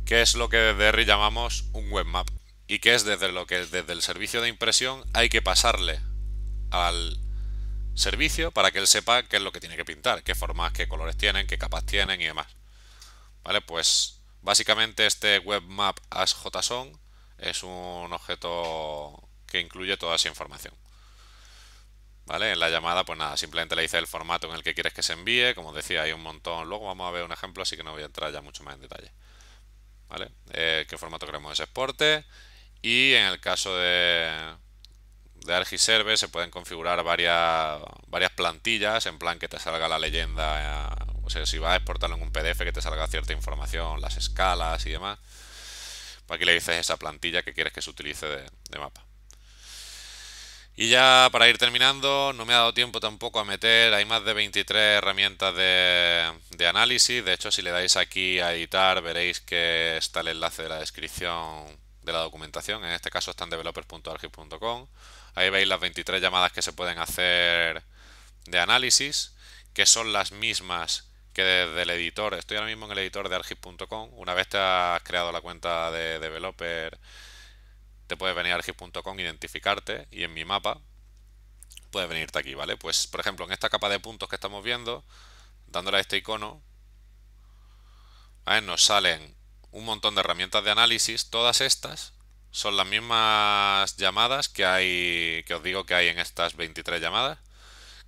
A: que es lo que desde R llamamos un webmap y que es desde lo que desde el servicio de impresión hay que pasarle al servicio para que él sepa qué es lo que tiene que pintar, qué formas, qué colores tienen, qué capas tienen y demás. Vale, pues básicamente este webmap as json es un objeto que incluye toda esa información. ¿Vale? En la llamada, pues nada, simplemente le dice el formato en el que quieres que se envíe. Como decía, hay un montón. Luego vamos a ver un ejemplo, así que no voy a entrar ya mucho más en detalle. ¿Vale? Eh, ¿Qué formato queremos que exporte? Y en el caso de, de Argiserver se pueden configurar varias, varias plantillas, en plan que te salga la leyenda, eh, o sea, si vas a exportarlo en un PDF, que te salga cierta información, las escalas y demás. para pues aquí le dices esa plantilla que quieres que se utilice de, mapa. Y ya para ir terminando, no me ha dado tiempo tampoco a meter, hay más de 23 herramientas de, de, análisis, de hecho si le dais aquí a editar veréis que está el enlace de la descripción de la documentación, en este caso está en developers.archive.com Ahí veis las 23 llamadas que se pueden hacer de análisis, que son las mismas que desde el editor, estoy ahora mismo en el editor de argis.com, una vez te has creado la cuenta de developer, te puedes venir a argis.com, identificarte y en mi mapa puedes venirte aquí, ¿vale? Pues por ejemplo, en esta capa de puntos que estamos viendo, dándole a este icono, nos salen un montón de herramientas de análisis, todas estas son las mismas llamadas que hay que os digo que hay en estas 23 llamadas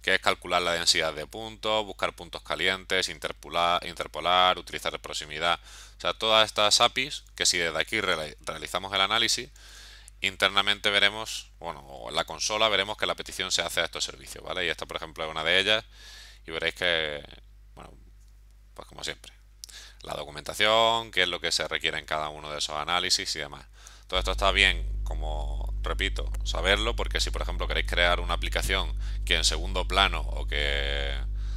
A: que es calcular la densidad de puntos, buscar puntos calientes, interpolar, interpolar utilizar proximidad. O sea, todas estas APIs que si desde aquí realizamos el análisis, internamente veremos, bueno, o en la consola veremos que la petición se hace a estos servicios, ¿vale? Y esta, por ejemplo, es una de ellas y veréis que, bueno, pues como siempre, la documentación, qué es lo que se requiere en cada uno de esos análisis y demás. Todo esto está bien, como repito, saberlo, porque si por ejemplo queréis crear una aplicación que en segundo plano o que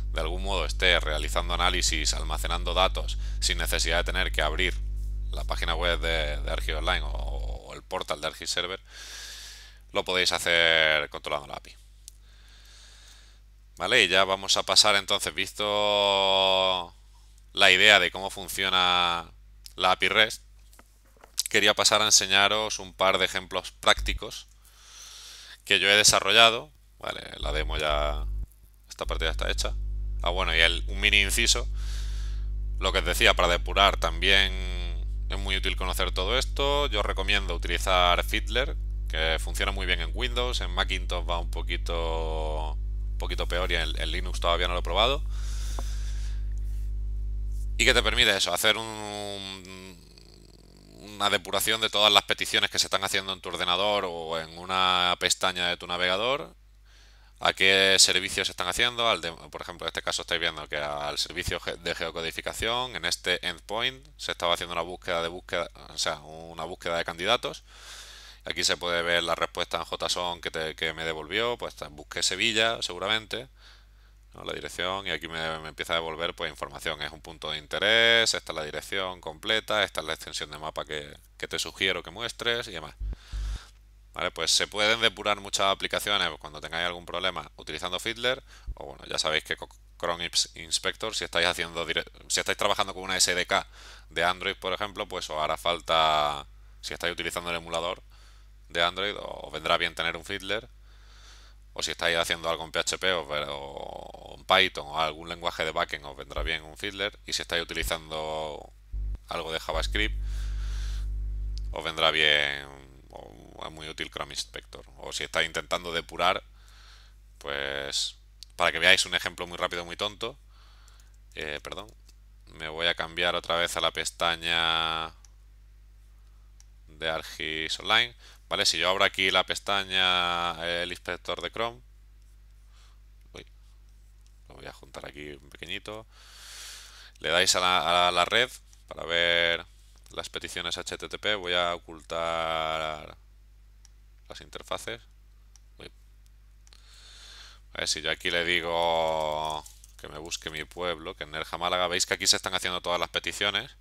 A: de algún modo esté realizando análisis, almacenando datos, sin necesidad de tener que abrir la página web de, de Online o, el portal de Argis Server, lo podéis hacer controlando la API. Vale, y ya vamos a pasar entonces, visto la idea de cómo funciona la API REST, quería pasar a enseñaros un par de ejemplos prácticos que yo he desarrollado. Vale, la demo ya, esta partida está hecha. Ah, bueno, y un mini inciso. Lo que os decía, para depurar también es muy útil conocer todo esto. Yo recomiendo utilizar Fiddler, que funciona muy bien en Windows. En Macintosh va un poquito, un poquito peor y en, en Linux todavía no lo he probado. Y que te permite eso, hacer un, una depuración de todas las peticiones que se están haciendo en tu ordenador o en una pestaña de tu navegador a qué servicios están haciendo. Al por ejemplo, en este caso estáis viendo que al servicio de geocodificación, en este endpoint, se estaba haciendo una búsqueda de búsqueda, o sea, una búsqueda de candidatos. Aquí se puede ver la respuesta en JSON que, que me devolvió, pues busqué Sevilla, seguramente la dirección y aquí me, empieza a devolver pues información, es un punto de interés, esta es la dirección completa, esta es la extensión de mapa que, te sugiero que muestres y demás. Vale, pues se pueden depurar muchas aplicaciones cuando tengáis algún problema utilizando Fiddler o bueno, ya sabéis que Chrome Inspector si estáis haciendo si estáis trabajando con una SDK de Android, por ejemplo, pues os hará falta si estáis utilizando el emulador de Android os vendrá bien tener un Fiddler o si estáis haciendo algo en PHP o, en Python o algún lenguaje de backend os vendrá bien un fiddler y si estáis utilizando algo de JavaScript os vendrá bien o es muy útil Chrome Inspector o si estáis intentando depurar pues para que veáis un ejemplo muy rápido muy tonto eh, perdón me voy a cambiar otra vez a la pestaña de Argis Online ¿Vale? Si yo abro aquí la pestaña, eh, el inspector de Chrome, lo voy a juntar aquí un pequeñito, le dais a la, red para ver las peticiones HTTP, voy a ocultar las interfaces. si yo aquí le digo que me busque mi pueblo, que en Nerja Málaga, veis que aquí se están haciendo todas las peticiones,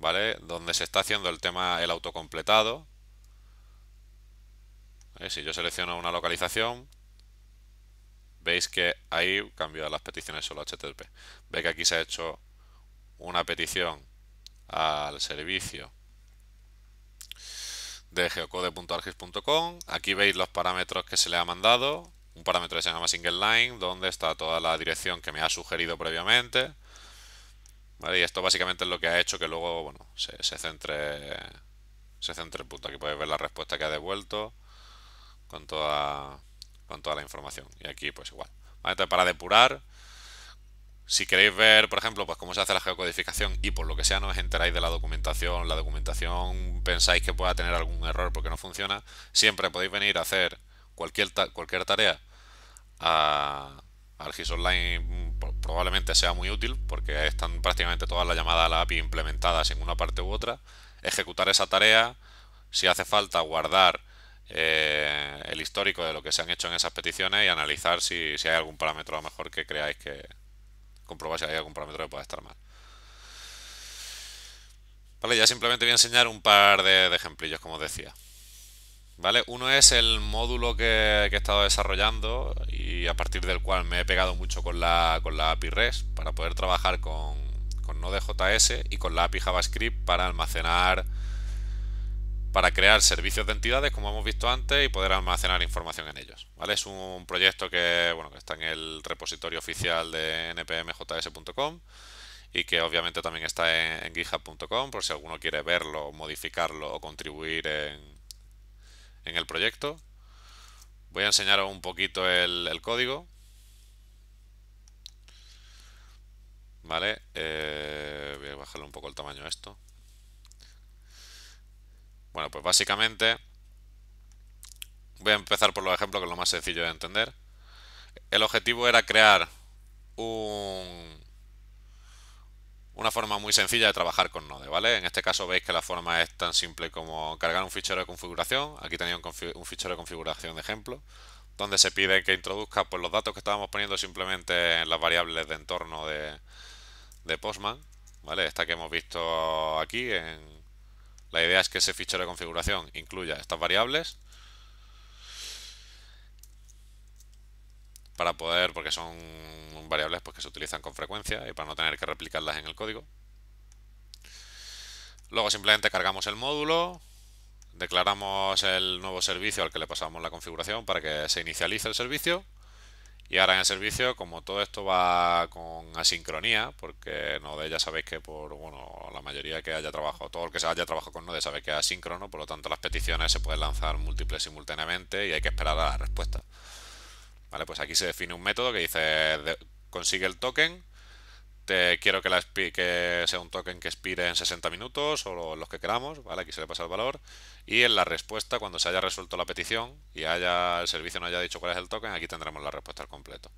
A: ¿vale? Donde se está haciendo el tema, el autocompletado, eh, si yo selecciono una localización, veis que ahí cambio las peticiones solo HTTP. Ve que aquí se ha hecho una petición al servicio de geocode.argis.com. Aquí veis los parámetros que se le ha mandado. Un parámetro que se llama single line, donde está toda la dirección que me ha sugerido previamente. Y esto básicamente es lo que ha hecho que luego se, centre se centre el punto. Aquí podéis ver la respuesta que ha devuelto con toda, con toda la información. Y aquí pues igual. para depurar, si queréis ver, por ejemplo, pues cómo se hace la geocodificación y por lo que sea no os enteráis de la documentación, la documentación pensáis que pueda tener algún error porque no funciona, siempre podéis venir a hacer cualquier, cualquier tarea al GIS Online probablemente sea muy útil porque están prácticamente todas las llamadas a la API implementadas en una parte u otra. Ejecutar esa tarea, si hace falta guardar eh, el histórico de lo que se han hecho en esas peticiones y analizar si, hay algún parámetro a lo mejor que creáis que comprobar si hay algún parámetro que pueda estar mal. Vale, ya simplemente voy a enseñar un par de, ejemplos ejemplillos, como decía. ¿Vale? Uno es el módulo que, he estado desarrollando y a partir del cual me he pegado mucho con la, con API REST para poder trabajar con, con Node.js y con la API JavaScript para almacenar para crear servicios de entidades, como hemos visto antes, y poder almacenar información en ellos. Es un proyecto que, bueno, está en el repositorio oficial de npmjs.com y que obviamente también está en, github.com por si alguno quiere verlo, modificarlo o contribuir en, el proyecto. Voy a enseñaros un poquito el, código. Vale, eh, voy a bajarle un poco el tamaño a esto. Bueno, pues básicamente voy a empezar por los ejemplos que es lo más sencillo de entender. El objetivo era crear una forma muy sencilla de trabajar con Node, ¿vale? En este caso veis que la forma es tan simple como cargar un fichero de configuración. Aquí tenía un, fichero de configuración de ejemplo, donde se pide que introduzca pues, los datos que estábamos poniendo simplemente en las variables de entorno de, de Postman, ¿vale? Esta que hemos visto aquí en, la idea es que ese fichero de configuración incluya estas variables para poder, porque son variables pues, que se utilizan con frecuencia y para no tener que replicarlas en el código. Luego simplemente cargamos el módulo, declaramos el nuevo servicio al que le pasamos la configuración para que se inicialice el servicio y ahora en el servicio, como todo esto va con asincronía, porque Node ya sabéis que por, bueno, la mayoría que haya trabajado, todo el que se haya trabajado con Node sabe que es asíncrono, por lo tanto las peticiones se pueden lanzar múltiples simultáneamente y hay que esperar a la respuesta. Vale, pues aquí se define un método que dice consigue el token quiero que, sea un token que expire en 60 minutos o los que queramos, ¿vale? Aquí se le pasa el valor. Y en la respuesta, cuando se haya resuelto la petición y haya el servicio no haya dicho cuál es el token, aquí tendremos la respuesta al completo.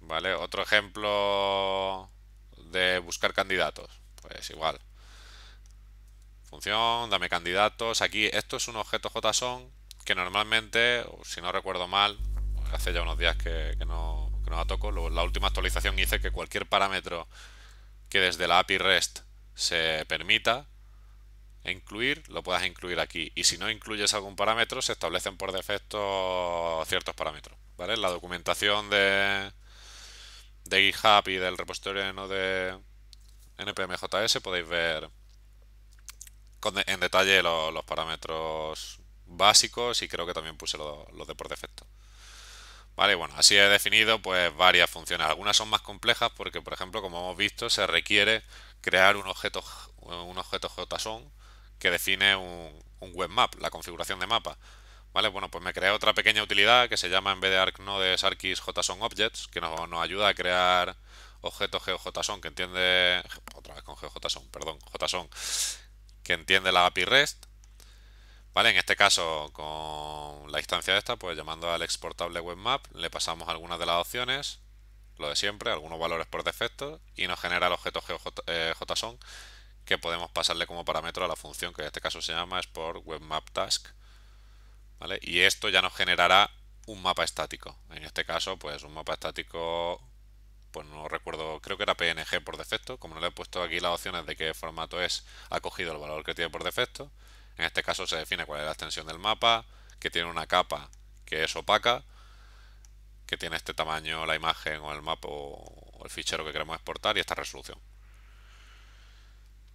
A: ¿Vale? Otro ejemplo de buscar candidatos. Pues igual. Función, dame candidatos. Aquí, esto es un objeto JSON que normalmente, si no recuerdo mal, hace ya unos días que no que no la toco, la última actualización dice que cualquier parámetro que desde la API REST se permita incluir, lo puedas incluir aquí. Y si no incluyes algún parámetro, se establecen por defecto ciertos parámetros. En La documentación de, de GitHub y del repositorio ¿no? de npmjs podéis ver en detalle los, parámetros básicos y creo que también puse los de por defecto. Vale, bueno, así he definido pues varias funciones. Algunas son más complejas porque, por ejemplo, como hemos visto, se requiere crear un objeto, un objeto JSON que define un, un web map, la configuración de mapa. Vale, bueno, pues me creé otra pequeña utilidad que se llama en vez de ArcNodes ArcGIS JSON Objects, que nos, ayuda a crear objetos GeoJSON que entiende otra vez con perdón, JSON que entiende la API REST en este caso, con la instancia esta, pues llamando al exportable webmap, le pasamos algunas de las opciones, lo de siempre, algunos valores por defecto, y nos genera el objeto JSON eh, que podemos pasarle como parámetro a la función que en este caso se llama export webmap task. Y esto ya nos generará un mapa estático. En este caso, pues un mapa estático, pues no recuerdo, creo que era PNG por defecto. Como no le he puesto aquí las opciones de qué formato es, ha cogido el valor que tiene por defecto. En este caso se define cuál es la extensión del mapa, que tiene una capa que es opaca, que tiene este tamaño la imagen o el mapa o el fichero que queremos exportar y esta resolución.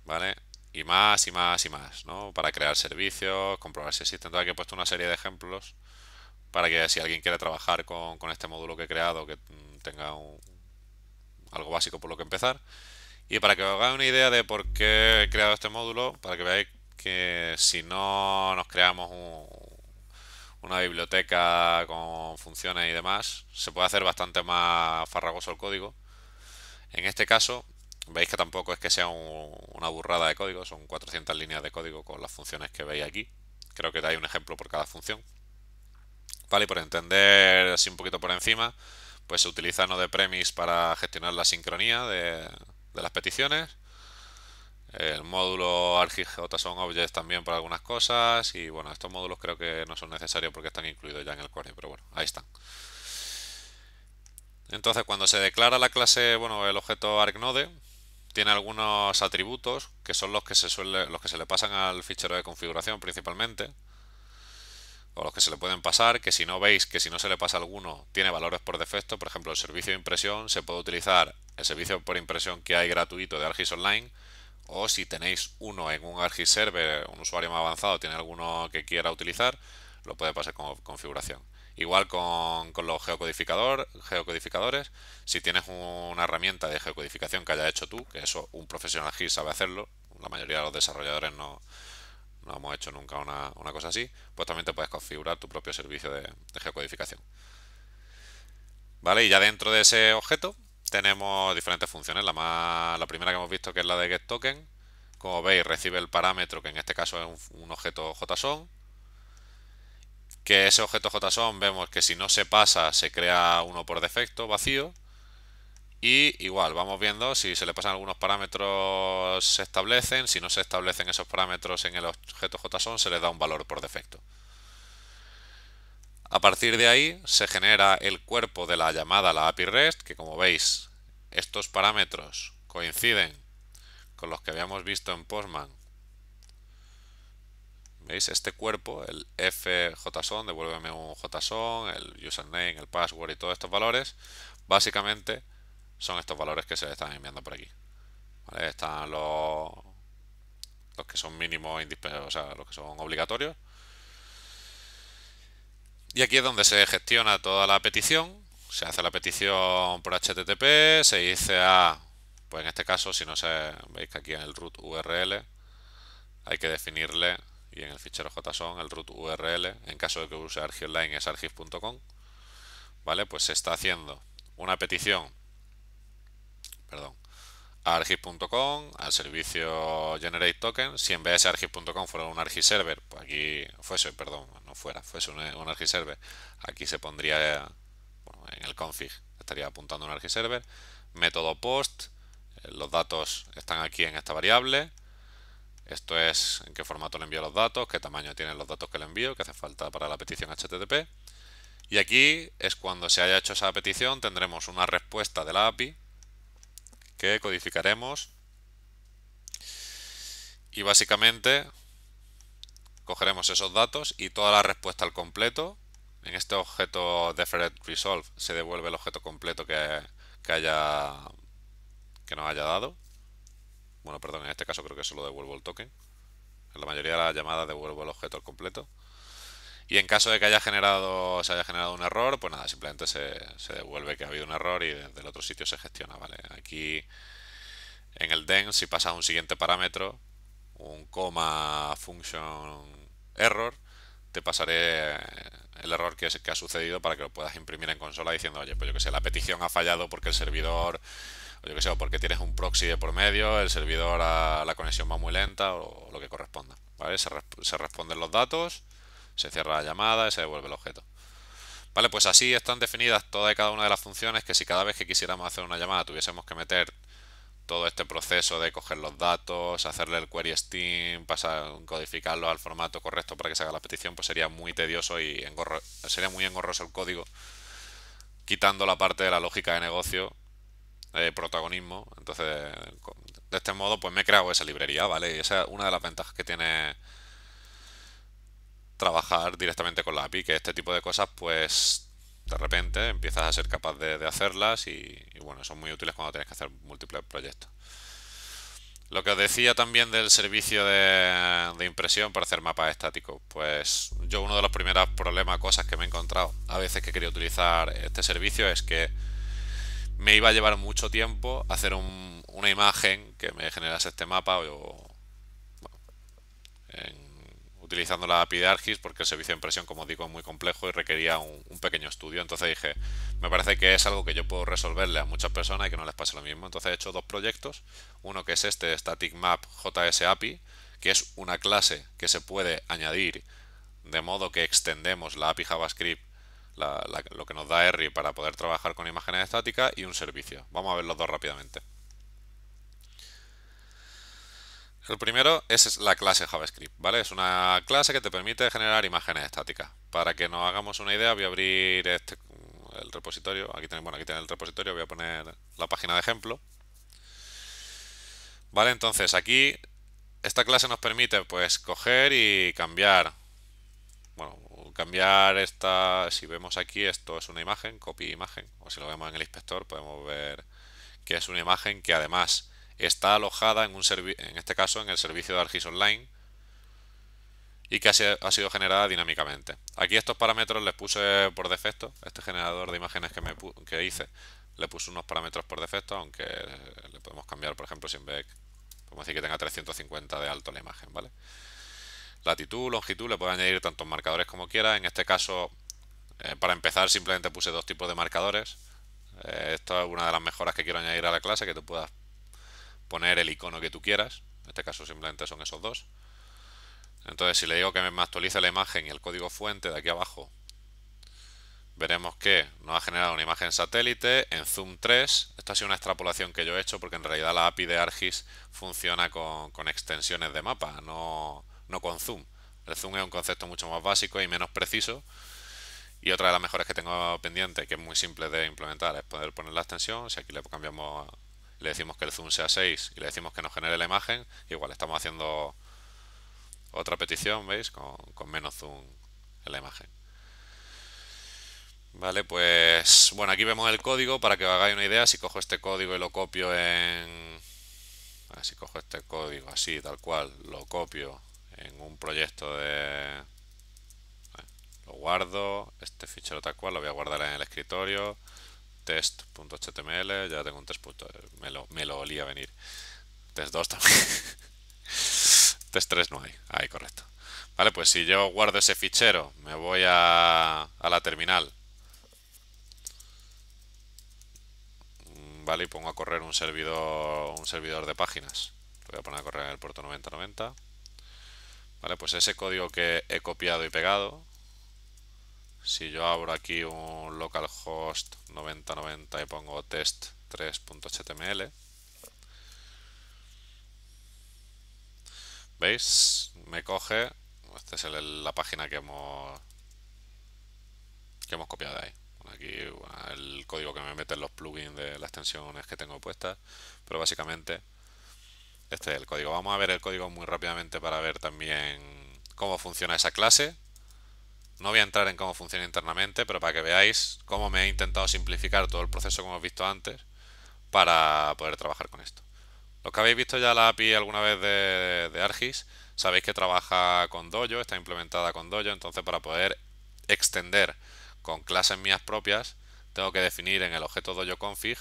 A: ¿Vale? Y más y más y más, ¿no? Para crear servicios, comprobar si existen. Entonces aquí he puesto una serie de ejemplos para que si alguien quiere trabajar con, este módulo que he creado, que mm, tenga algo básico por lo que empezar. Y para que os hagáis una idea de por qué he creado este módulo, para que veáis que si no nos creamos una biblioteca con funciones y demás, se puede hacer bastante más farragoso el código. En este caso, veis que tampoco es que sea una burrada de código, son 400 líneas de código con las funciones que veis aquí. Creo que hay un ejemplo por cada función. Vale, y por entender así un poquito por encima, pues se utiliza de premis para gestionar la sincronía de las peticiones. El módulo son Objects también para algunas cosas. Y bueno, estos módulos creo que no son necesarios porque están incluidos ya en el core. Pero bueno, ahí están. Entonces, cuando se declara la clase, bueno, el objeto ArcNode, tiene algunos atributos que son los que se suele, los que se le pasan al fichero de configuración principalmente o los que se le pueden pasar, que si no veis que si no se le pasa alguno tiene valores por defecto, por ejemplo el servicio de impresión se puede utilizar el servicio por impresión que hay gratuito de argis Online o si tenéis uno en un ARGIS server, un usuario más avanzado tiene alguno que quiera utilizar, lo puede pasar como configuración. Igual con, los geocodificadores, si tienes una herramienta de geocodificación que haya hecho tú, que eso un profesional GIS sabe hacerlo, la mayoría de los desarrolladores no, no hemos hecho nunca una, cosa así, pues también te puedes configurar tu propio servicio de, de geocodificación. ¿Vale? Y ya dentro de ese objeto tenemos diferentes funciones. La, primera que hemos visto que es la de getToken. Como veis, recibe el parámetro que en este caso es un, objeto JSON. Que ese objeto JSON vemos que si no se pasa se crea uno por defecto vacío. Y igual, vamos viendo si se le pasan algunos parámetros se establecen. Si no se establecen esos parámetros en el objeto JSON se le da un valor por defecto. A partir de ahí se genera el cuerpo de la llamada la API REST, que como veis, estos parámetros coinciden con los que habíamos visto en Postman. ¿Veis? Este cuerpo, el fjson, devuélveme un json, el username, el password y todos estos valores, básicamente son estos valores que se están enviando por aquí. Están los, los que son mínimos, o sea, los que son obligatorios, y aquí es donde se gestiona toda la petición. Se hace la petición por HTTP, se dice a, ah, pues en este caso, si no se veis que aquí en el root URL hay que definirle, y en el fichero JSON el root URL, en caso de que use argif es ¿vale? Pues se está haciendo una petición, perdón, argis.com, al servicio generate token. Si en vez de argis.com fuera un server pues aquí fuese, perdón, no fuera, fuese un, aquí se pondría en el config, estaría apuntando un server Método post, eh, los datos están aquí en esta variable. Esto es en qué formato le envío los datos, qué tamaño tienen los datos que le envío, que hace falta para la petición HTTP. Y aquí es cuando se haya hecho esa petición, tendremos una respuesta de la API que codificaremos. Y básicamente cogeremos esos datos y toda la respuesta al completo. En este objeto deferred resolve se devuelve el objeto completo que, que, haya, que nos haya dado. Bueno, perdón, en este caso creo que solo devuelvo el token. En la mayoría de las llamadas devuelvo el objeto al completo. Y en caso de que haya generado, se haya generado un error, pues nada, simplemente se, devuelve que ha habido un error y desde el otro sitio se gestiona, ¿vale? Aquí en el den, si pasas un siguiente parámetro, un coma function error, te pasaré el error que, ha sucedido para que lo puedas imprimir en consola diciendo, oye, pues yo que sé, la petición ha fallado porque el servidor, o yo que sé, o porque tienes un proxy de por medio, el servidor, a ah, la conexión va muy lenta o, lo que corresponda. ¿vale? se responden los datos se cierra la llamada y se devuelve el objeto. Vale, pues así están definidas todas y cada una de las funciones que si cada vez que quisiéramos hacer una llamada tuviésemos que meter todo este proceso de coger los datos, hacerle el query steam, pasar, codificarlo al formato correcto para que se haga la petición, pues sería muy tedioso y engorro, sería muy engorroso el código, quitando la parte de la lógica de negocio, de eh, protagonismo. Entonces, eh, de este modo, pues me he creado esa librería, ¿vale? Y esa es una de las ventajas que tiene trabajar directamente con la API, que este tipo de cosas pues de repente empiezas a ser capaz de, hacerlas y, bueno, son muy útiles cuando tienes que hacer múltiples proyectos. Lo que os decía también del servicio de, impresión para hacer mapas estáticos, pues yo uno de los primeros problemas, cosas que me he encontrado a veces que quería utilizar este servicio es que me iba a llevar mucho tiempo hacer una imagen que me generase este mapa o, utilizando la API de ArcGIS porque el servicio de impresión, como digo, es muy complejo y requería un, pequeño estudio. Entonces dije, me parece que es algo que yo puedo resolverle a muchas personas y que no les pase lo mismo. Entonces he hecho dos proyectos, uno que es este Static Map JS API, que es una clase que se puede añadir de modo que extendemos la API JavaScript, lo que nos da R para poder trabajar con imágenes estáticas y un servicio. Vamos a ver los dos rápidamente. El primero es la clase JavaScript, ¿vale? Es una clase que te permite generar imágenes estáticas. Para que nos hagamos una idea, voy a abrir este, el repositorio. Aquí tenemos, bueno, aquí tiene el repositorio, voy a poner la página de ejemplo. Vale, entonces aquí esta clase nos permite pues coger y cambiar. Bueno, cambiar esta, si vemos aquí, esto es una imagen, copy imagen, o si lo vemos en el inspector podemos ver que es una imagen que además está alojada en, un en este caso en el servicio de ArcGIS Online y que ha sido generada dinámicamente. Aquí estos parámetros les puse por defecto, este generador de imágenes que, me hice le puse unos parámetros por defecto, aunque le podemos cambiar, por ejemplo, si en vamos a decir que tenga 350 de alto la imagen, ¿vale? Latitud, longitud, le puedo añadir tantos marcadores como quiera, en este caso, eh, para empezar, simplemente puse dos tipos de marcadores, eh, esto es una de las mejoras que quiero añadir a la clase, que tú puedas poner el icono que tú quieras. En este caso simplemente son esos dos. Entonces si le digo que me actualice la imagen y el código fuente de aquí abajo, veremos que nos ha generado una imagen satélite en Zoom 3. Esto ha sido una extrapolación que yo he hecho porque en realidad la API de ARGIS funciona con, extensiones de mapa, no, con Zoom. El Zoom es un concepto mucho más básico y menos preciso. Y otra de las mejores que tengo pendiente, que es muy simple de implementar, es poder poner la extensión. Si aquí le cambiamos le decimos que el zoom sea 6 y le decimos que nos genere la imagen, igual estamos haciendo otra petición, ¿veis? Con, con menos zoom en la imagen. Vale, pues bueno, aquí vemos el código para que hagáis una idea. Si cojo este código y lo copio en... Si cojo este código así, tal cual, lo copio en un proyecto de... Lo guardo, este fichero tal cual lo voy a guardar en el escritorio test.html, ya tengo un test. Me lo, me lo olía venir. Test 2 también. test 3 no hay. Ahí, correcto. Vale, pues si yo guardo ese fichero, me voy a, la terminal. Vale, y pongo a correr un servidor, un servidor de páginas. voy a poner a correr en el puerto 9090. Vale, pues ese código que he copiado y pegado si yo abro aquí un localhost 9090 y pongo test 3.html, ¿veis? Me coge, esta es la página que hemos, hemos copiado de ahí. Aquí el código que me meten los plugins de las extensiones que tengo puestas, pero básicamente este es el código. Vamos a ver el código muy rápidamente para ver también cómo funciona esa clase no voy a entrar en cómo funciona internamente, pero para que veáis cómo me he intentado simplificar todo el proceso que hemos visto antes para poder trabajar con esto. Los que habéis visto ya la API alguna vez de, Argis, sabéis que trabaja con Dojo, está implementada con Dojo, entonces para poder extender con clases mías propias, tengo que definir en el objeto Dojo config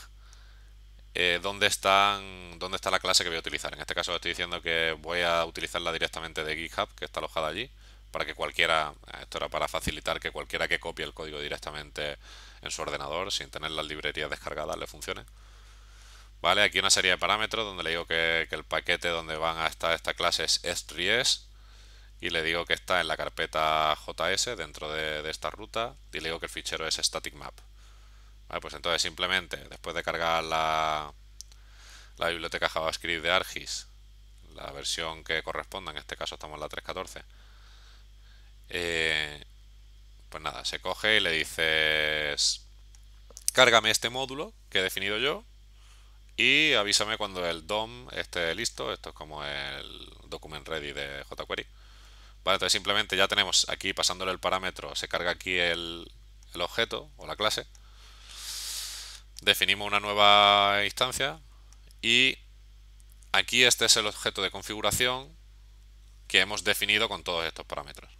A: eh, dónde, están, dónde está la clase que voy a utilizar. En este caso estoy diciendo que voy a utilizarla directamente de GitHub, que está alojada allí para que cualquiera, eh, esto era para facilitar que cualquiera que copie el código directamente en su ordenador, sin tener las librerías descargadas, le funcione. Vale, aquí una serie de parámetros donde le digo que, el paquete donde van a estar esta clase es S3S y le digo que está en la carpeta JS dentro de, esta ruta y le digo que el fichero es StaticMap. pues entonces simplemente después de cargar la, la biblioteca JavaScript de Argis, la versión que corresponda, en este caso estamos en la 314, eh, pues nada, se coge y le dices, cárgame este módulo que he definido yo y avísame cuando el DOM esté listo. Esto es como el document ready de jQuery. Vale, entonces simplemente ya tenemos aquí pasándole el parámetro, se carga aquí el objeto o la clase. Definimos una nueva instancia y aquí este es el objeto de configuración que hemos definido con todos estos parámetros.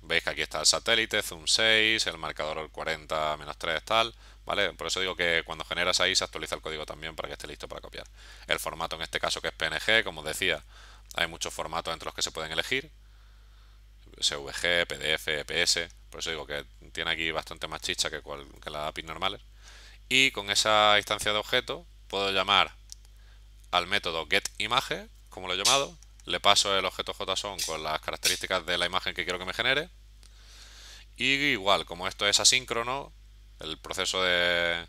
A: Veis que aquí está el satélite, zoom 6, el marcador 40 menos 3 tal, ¿vale? Por eso digo que cuando generas ahí se actualiza el código también para que esté listo para copiar. El formato en este caso que es PNG, como os decía, hay muchos formatos entre los que se pueden elegir. SVG, PDF, EPS, por eso digo que tiene aquí bastante más chicha que, cual, que la api normales. Y con esa instancia de objeto puedo llamar al método getImage, como lo he llamado, le paso el objeto JSON con las características de la imagen que quiero que me genere. Y igual, como esto es asíncrono, el proceso de...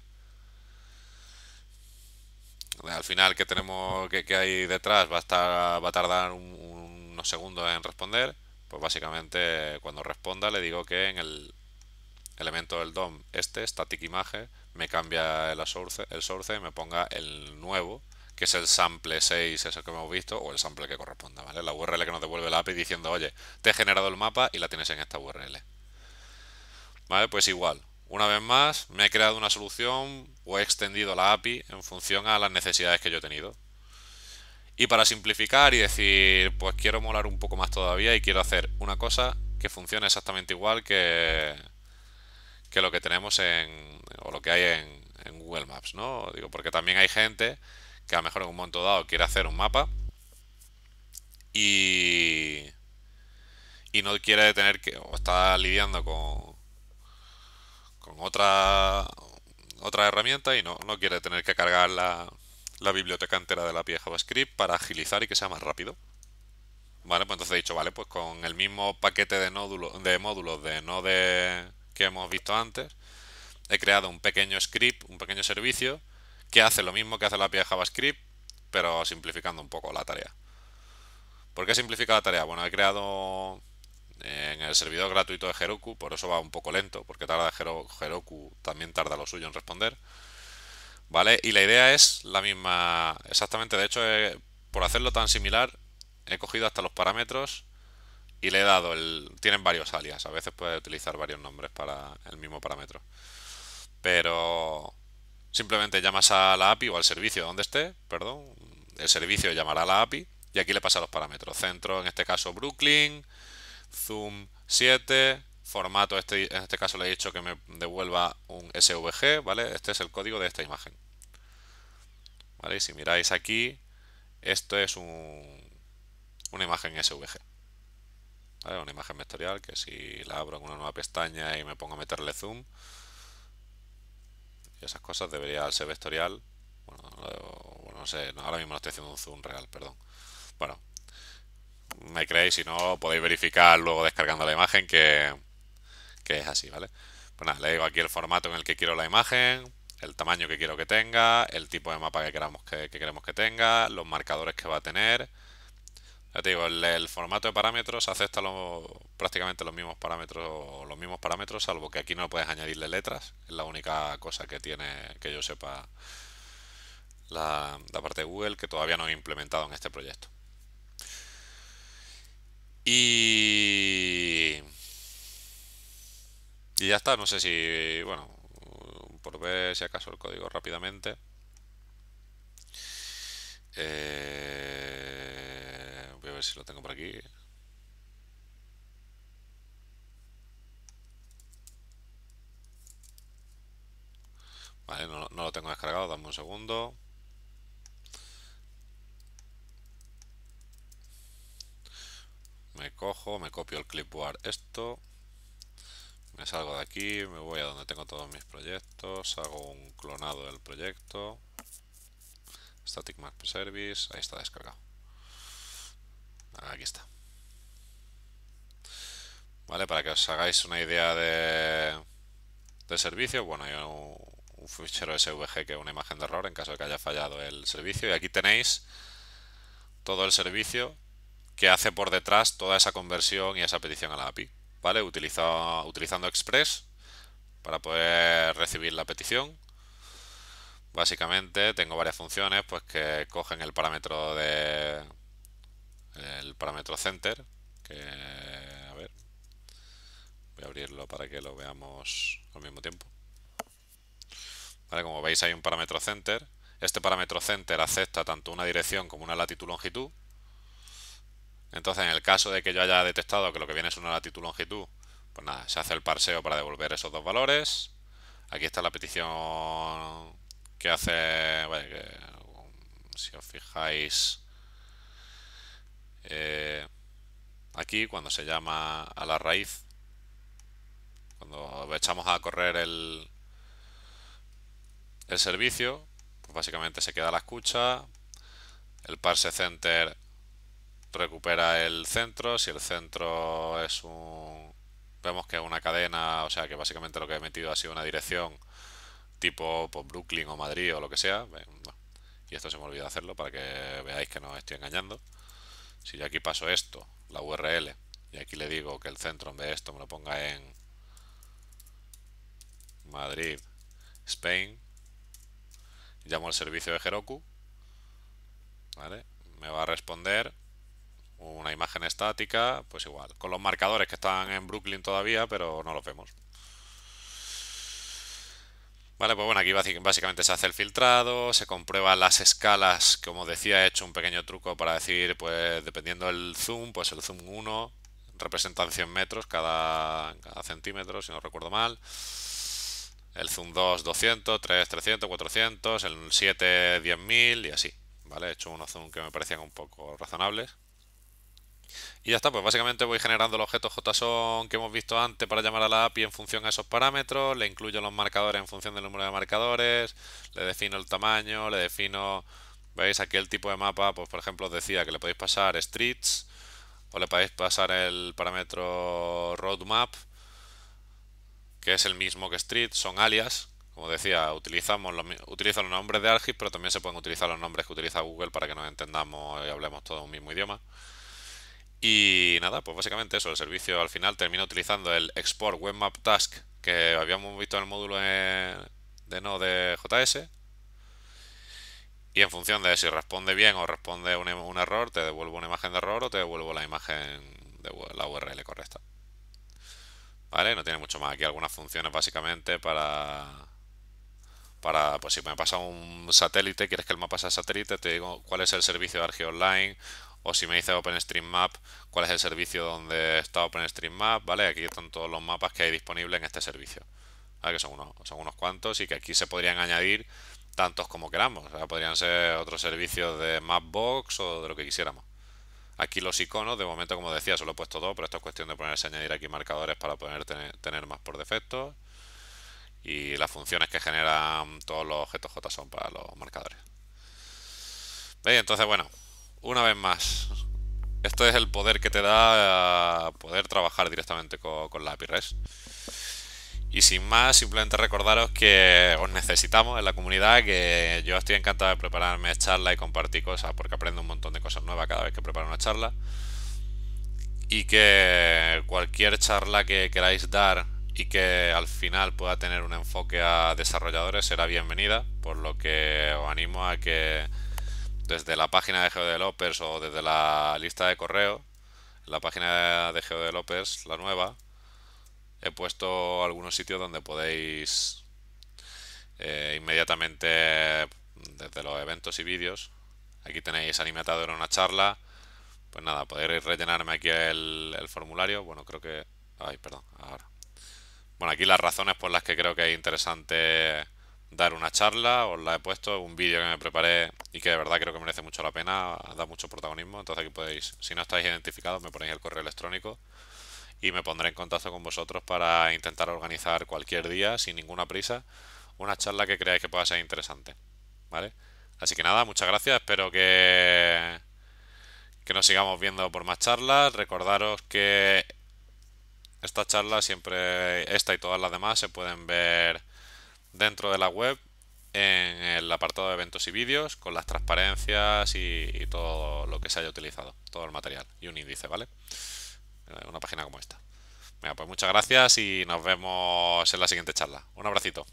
A: al final que tenemos que, que, hay detrás va a, va a tardar unos segundos en responder. Pues básicamente cuando responda le digo que en el elemento del DOM este, static image, me cambia source, el source y me ponga el nuevo que es el sample 6, el que hemos visto, o el sample que corresponda, ¿vale? La URL que nos devuelve la API diciendo, oye, te he generado el mapa y la tienes en esta URL. ¿Vale? Pues igual, una vez más, me he creado una solución o he extendido la API en función a las necesidades que yo he tenido. Y para simplificar y decir, pues quiero molar un poco más todavía y quiero hacer una cosa que funcione exactamente igual que, que lo que tenemos en, o lo que hay en Google Maps, ¿no? Digo, porque también hay gente que a lo mejor en un momento dado quiere hacer un mapa y, no quiere tener que, o está lidiando con, con otra, otra herramienta y no, quiere tener que cargar la, biblioteca entera de la pieza JavaScript para agilizar y que sea más rápido. Vale, pues entonces he dicho, vale, pues con el mismo paquete de, nódulos de módulos de Node que hemos visto antes, he creado un pequeño script, un pequeño servicio que hace lo mismo que hace la API de JavaScript, pero simplificando un poco la tarea. ¿Por qué simplifica la tarea? Bueno, he creado eh, en el servidor gratuito de Heroku, por eso va un poco lento, porque tarda Heroku, también tarda lo suyo en responder. ¿Vale? Y la idea es la misma, exactamente, de hecho, por hacerlo tan similar, he cogido hasta los parámetros y le he dado el... Tienen varios alias, a veces puede utilizar varios nombres para el mismo parámetro. Pero Simplemente llamas a la API o al servicio donde esté, perdón, el servicio llamará a la API y aquí le pasa los parámetros. Centro, en este caso Brooklyn, zoom 7, formato, este, en este caso le he dicho que me devuelva un SVG, ¿vale? Este es el código de esta imagen. ¿Vale? Y si miráis aquí, esto es una imagen SVG. Una imagen vectorial que si la abro en una nueva pestaña y me pongo a meterle zoom, y esas cosas debería ser vectorial. Bueno, no, sé, ahora mismo no estoy haciendo un zoom real, perdón. Bueno, me creéis, si no podéis verificar luego descargando la imagen que, que es así, ¿vale? Bueno, pues le digo aquí el formato en el que quiero la imagen, el tamaño que quiero que tenga, el tipo de mapa que, queramos que queremos que tenga, los marcadores que va a tener, ya te digo, el, formato de parámetros acepta prácticamente los mismos parámetros, los mismos parámetros, salvo que aquí no puedes añadirle letras. Es la única cosa que tiene, que yo sepa, la, parte de Google que todavía no he implementado en este proyecto. Y y ya está, no sé si, bueno, por ver si acaso el código rápidamente. Eh, tengo por aquí. Vale, no, no lo tengo descargado, dame un segundo. Me cojo, me copio el clipboard esto. Me salgo de aquí, me voy a donde tengo todos mis proyectos, hago un clonado del proyecto. Static Map Service, ahí está descargado. Aquí está. ¿Vale? Para que os hagáis una idea de, servicio, bueno, hay un, fichero SVG que es una imagen de error en caso de que haya fallado el servicio. Y aquí tenéis todo el servicio que hace por detrás toda esa conversión y esa petición a la API. ¿Vale? utilizando Express para poder recibir la petición. Básicamente tengo varias funciones pues que cogen el parámetro de, el parámetro center, que a ver, voy a abrirlo para que lo veamos al mismo tiempo. Vale, como veis hay un parámetro center. Este parámetro center acepta tanto una dirección como una latitud-longitud. Entonces, en el caso de que yo haya detectado que lo que viene es una latitud-longitud, pues nada, se hace el parseo para devolver esos dos valores. Aquí está la petición que hace, si os fijáis, eh, aquí cuando se llama a la raíz, cuando echamos a correr el, el servicio, pues básicamente se queda la escucha, el parse center recupera el centro, si el centro es un... vemos que es una cadena, o sea que básicamente lo que he metido ha sido una dirección tipo por pues, Brooklyn o Madrid o lo que sea, y esto se me olvida hacerlo para que veáis que no estoy engañando. Si yo aquí paso esto, la URL, y aquí le digo que el centro de esto me lo ponga en Madrid, Spain, llamo al servicio de Heroku, me va a responder una imagen estática, pues igual, con los marcadores que están en Brooklyn todavía, pero no los vemos. Vale, pues bueno, aquí básicamente se hace el filtrado, se comprueban las escalas, como decía he hecho un pequeño truco para decir, pues dependiendo del zoom, pues el zoom 1 representan 100 metros cada, centímetro, si no recuerdo mal. El zoom 2 200, 3 300, 400, el 7 10000 y así. Vale, he hecho unos zoom que me parecían un poco razonables. Y ya está, pues básicamente voy generando el objeto JSON que hemos visto antes para llamar a la API en función a esos parámetros, le incluyo los marcadores en función del número de marcadores, le defino el tamaño, le defino, veis aquí el tipo de mapa, pues por ejemplo os decía que le podéis pasar streets o le podéis pasar el parámetro roadmap, que es el mismo que Streets, son alias, como decía, utilizamos los, los nombres de ArcGIS, pero también se pueden utilizar los nombres que utiliza Google para que nos entendamos y hablemos todo un mismo idioma. Y nada, pues básicamente eso, el servicio al final termina utilizando el export webmap task que habíamos visto en el módulo de, Node.js JS. Y en función de si responde bien o responde un, error, te devuelvo una imagen de error o te devuelvo la imagen de la URL correcta. ¿Vale? No tiene mucho más. Aquí algunas funciones básicamente para para, pues si me pasa un satélite, quieres que el mapa sea satélite, te digo cuál es el servicio de ArcGIS Online o si me dice OpenStreetMap, cuál es el servicio donde está OpenStreetMap, ¿vale? Aquí están todos los mapas que hay disponibles en este servicio, Que son unos, son unos cuantos y que aquí se podrían añadir tantos como queramos, o podrían ser otros servicios de Mapbox o de lo que quisiéramos. Aquí los iconos, de momento como decía, solo he puesto dos, pero esto es cuestión de ponerse a añadir aquí marcadores para poder tener, más por defecto. Y las funciones que generan todos los objetos JSON para los marcadores. ¿Veis? Entonces, bueno, una vez más. Esto es el poder que te da eh, poder trabajar directamente con, la API Y sin más, simplemente recordaros que os necesitamos en la comunidad, que yo estoy encantado de prepararme charlas y compartir cosas, porque aprendo un montón de cosas nuevas cada vez que preparo una charla. Y que cualquier charla que queráis dar y que al final pueda tener un enfoque a desarrolladores será bienvenida, por lo que os animo a que desde la página de GeoDevelopers o desde la lista de correo, la página de GeoDevelopers, la nueva, he puesto algunos sitios donde podéis eh, inmediatamente desde los eventos y vídeos. Aquí tenéis animatado en una charla. Pues nada, podéis rellenarme aquí el, el formulario. Bueno, creo que... Ay, perdón, ahora. Bueno, aquí las razones por las que creo que es interesante dar una charla, os la he puesto, un vídeo que me preparé y que de verdad creo que merece mucho la pena, da mucho protagonismo, entonces aquí podéis, si no estáis identificados, me ponéis el correo electrónico y me pondré en contacto con vosotros para intentar organizar cualquier día, sin ninguna prisa, una charla que creáis que pueda ser interesante, ¿vale? Así que nada, muchas gracias, espero que, que nos sigamos viendo por más charlas, recordaros que esta charla siempre, esta y todas las demás se pueden ver dentro de la web en el apartado de eventos y vídeos con las transparencias y, todo lo que se haya utilizado, todo el material y un índice, ¿vale? Eh, una página como esta. Venga, pues muchas gracias y nos vemos en la siguiente charla. Un abracito.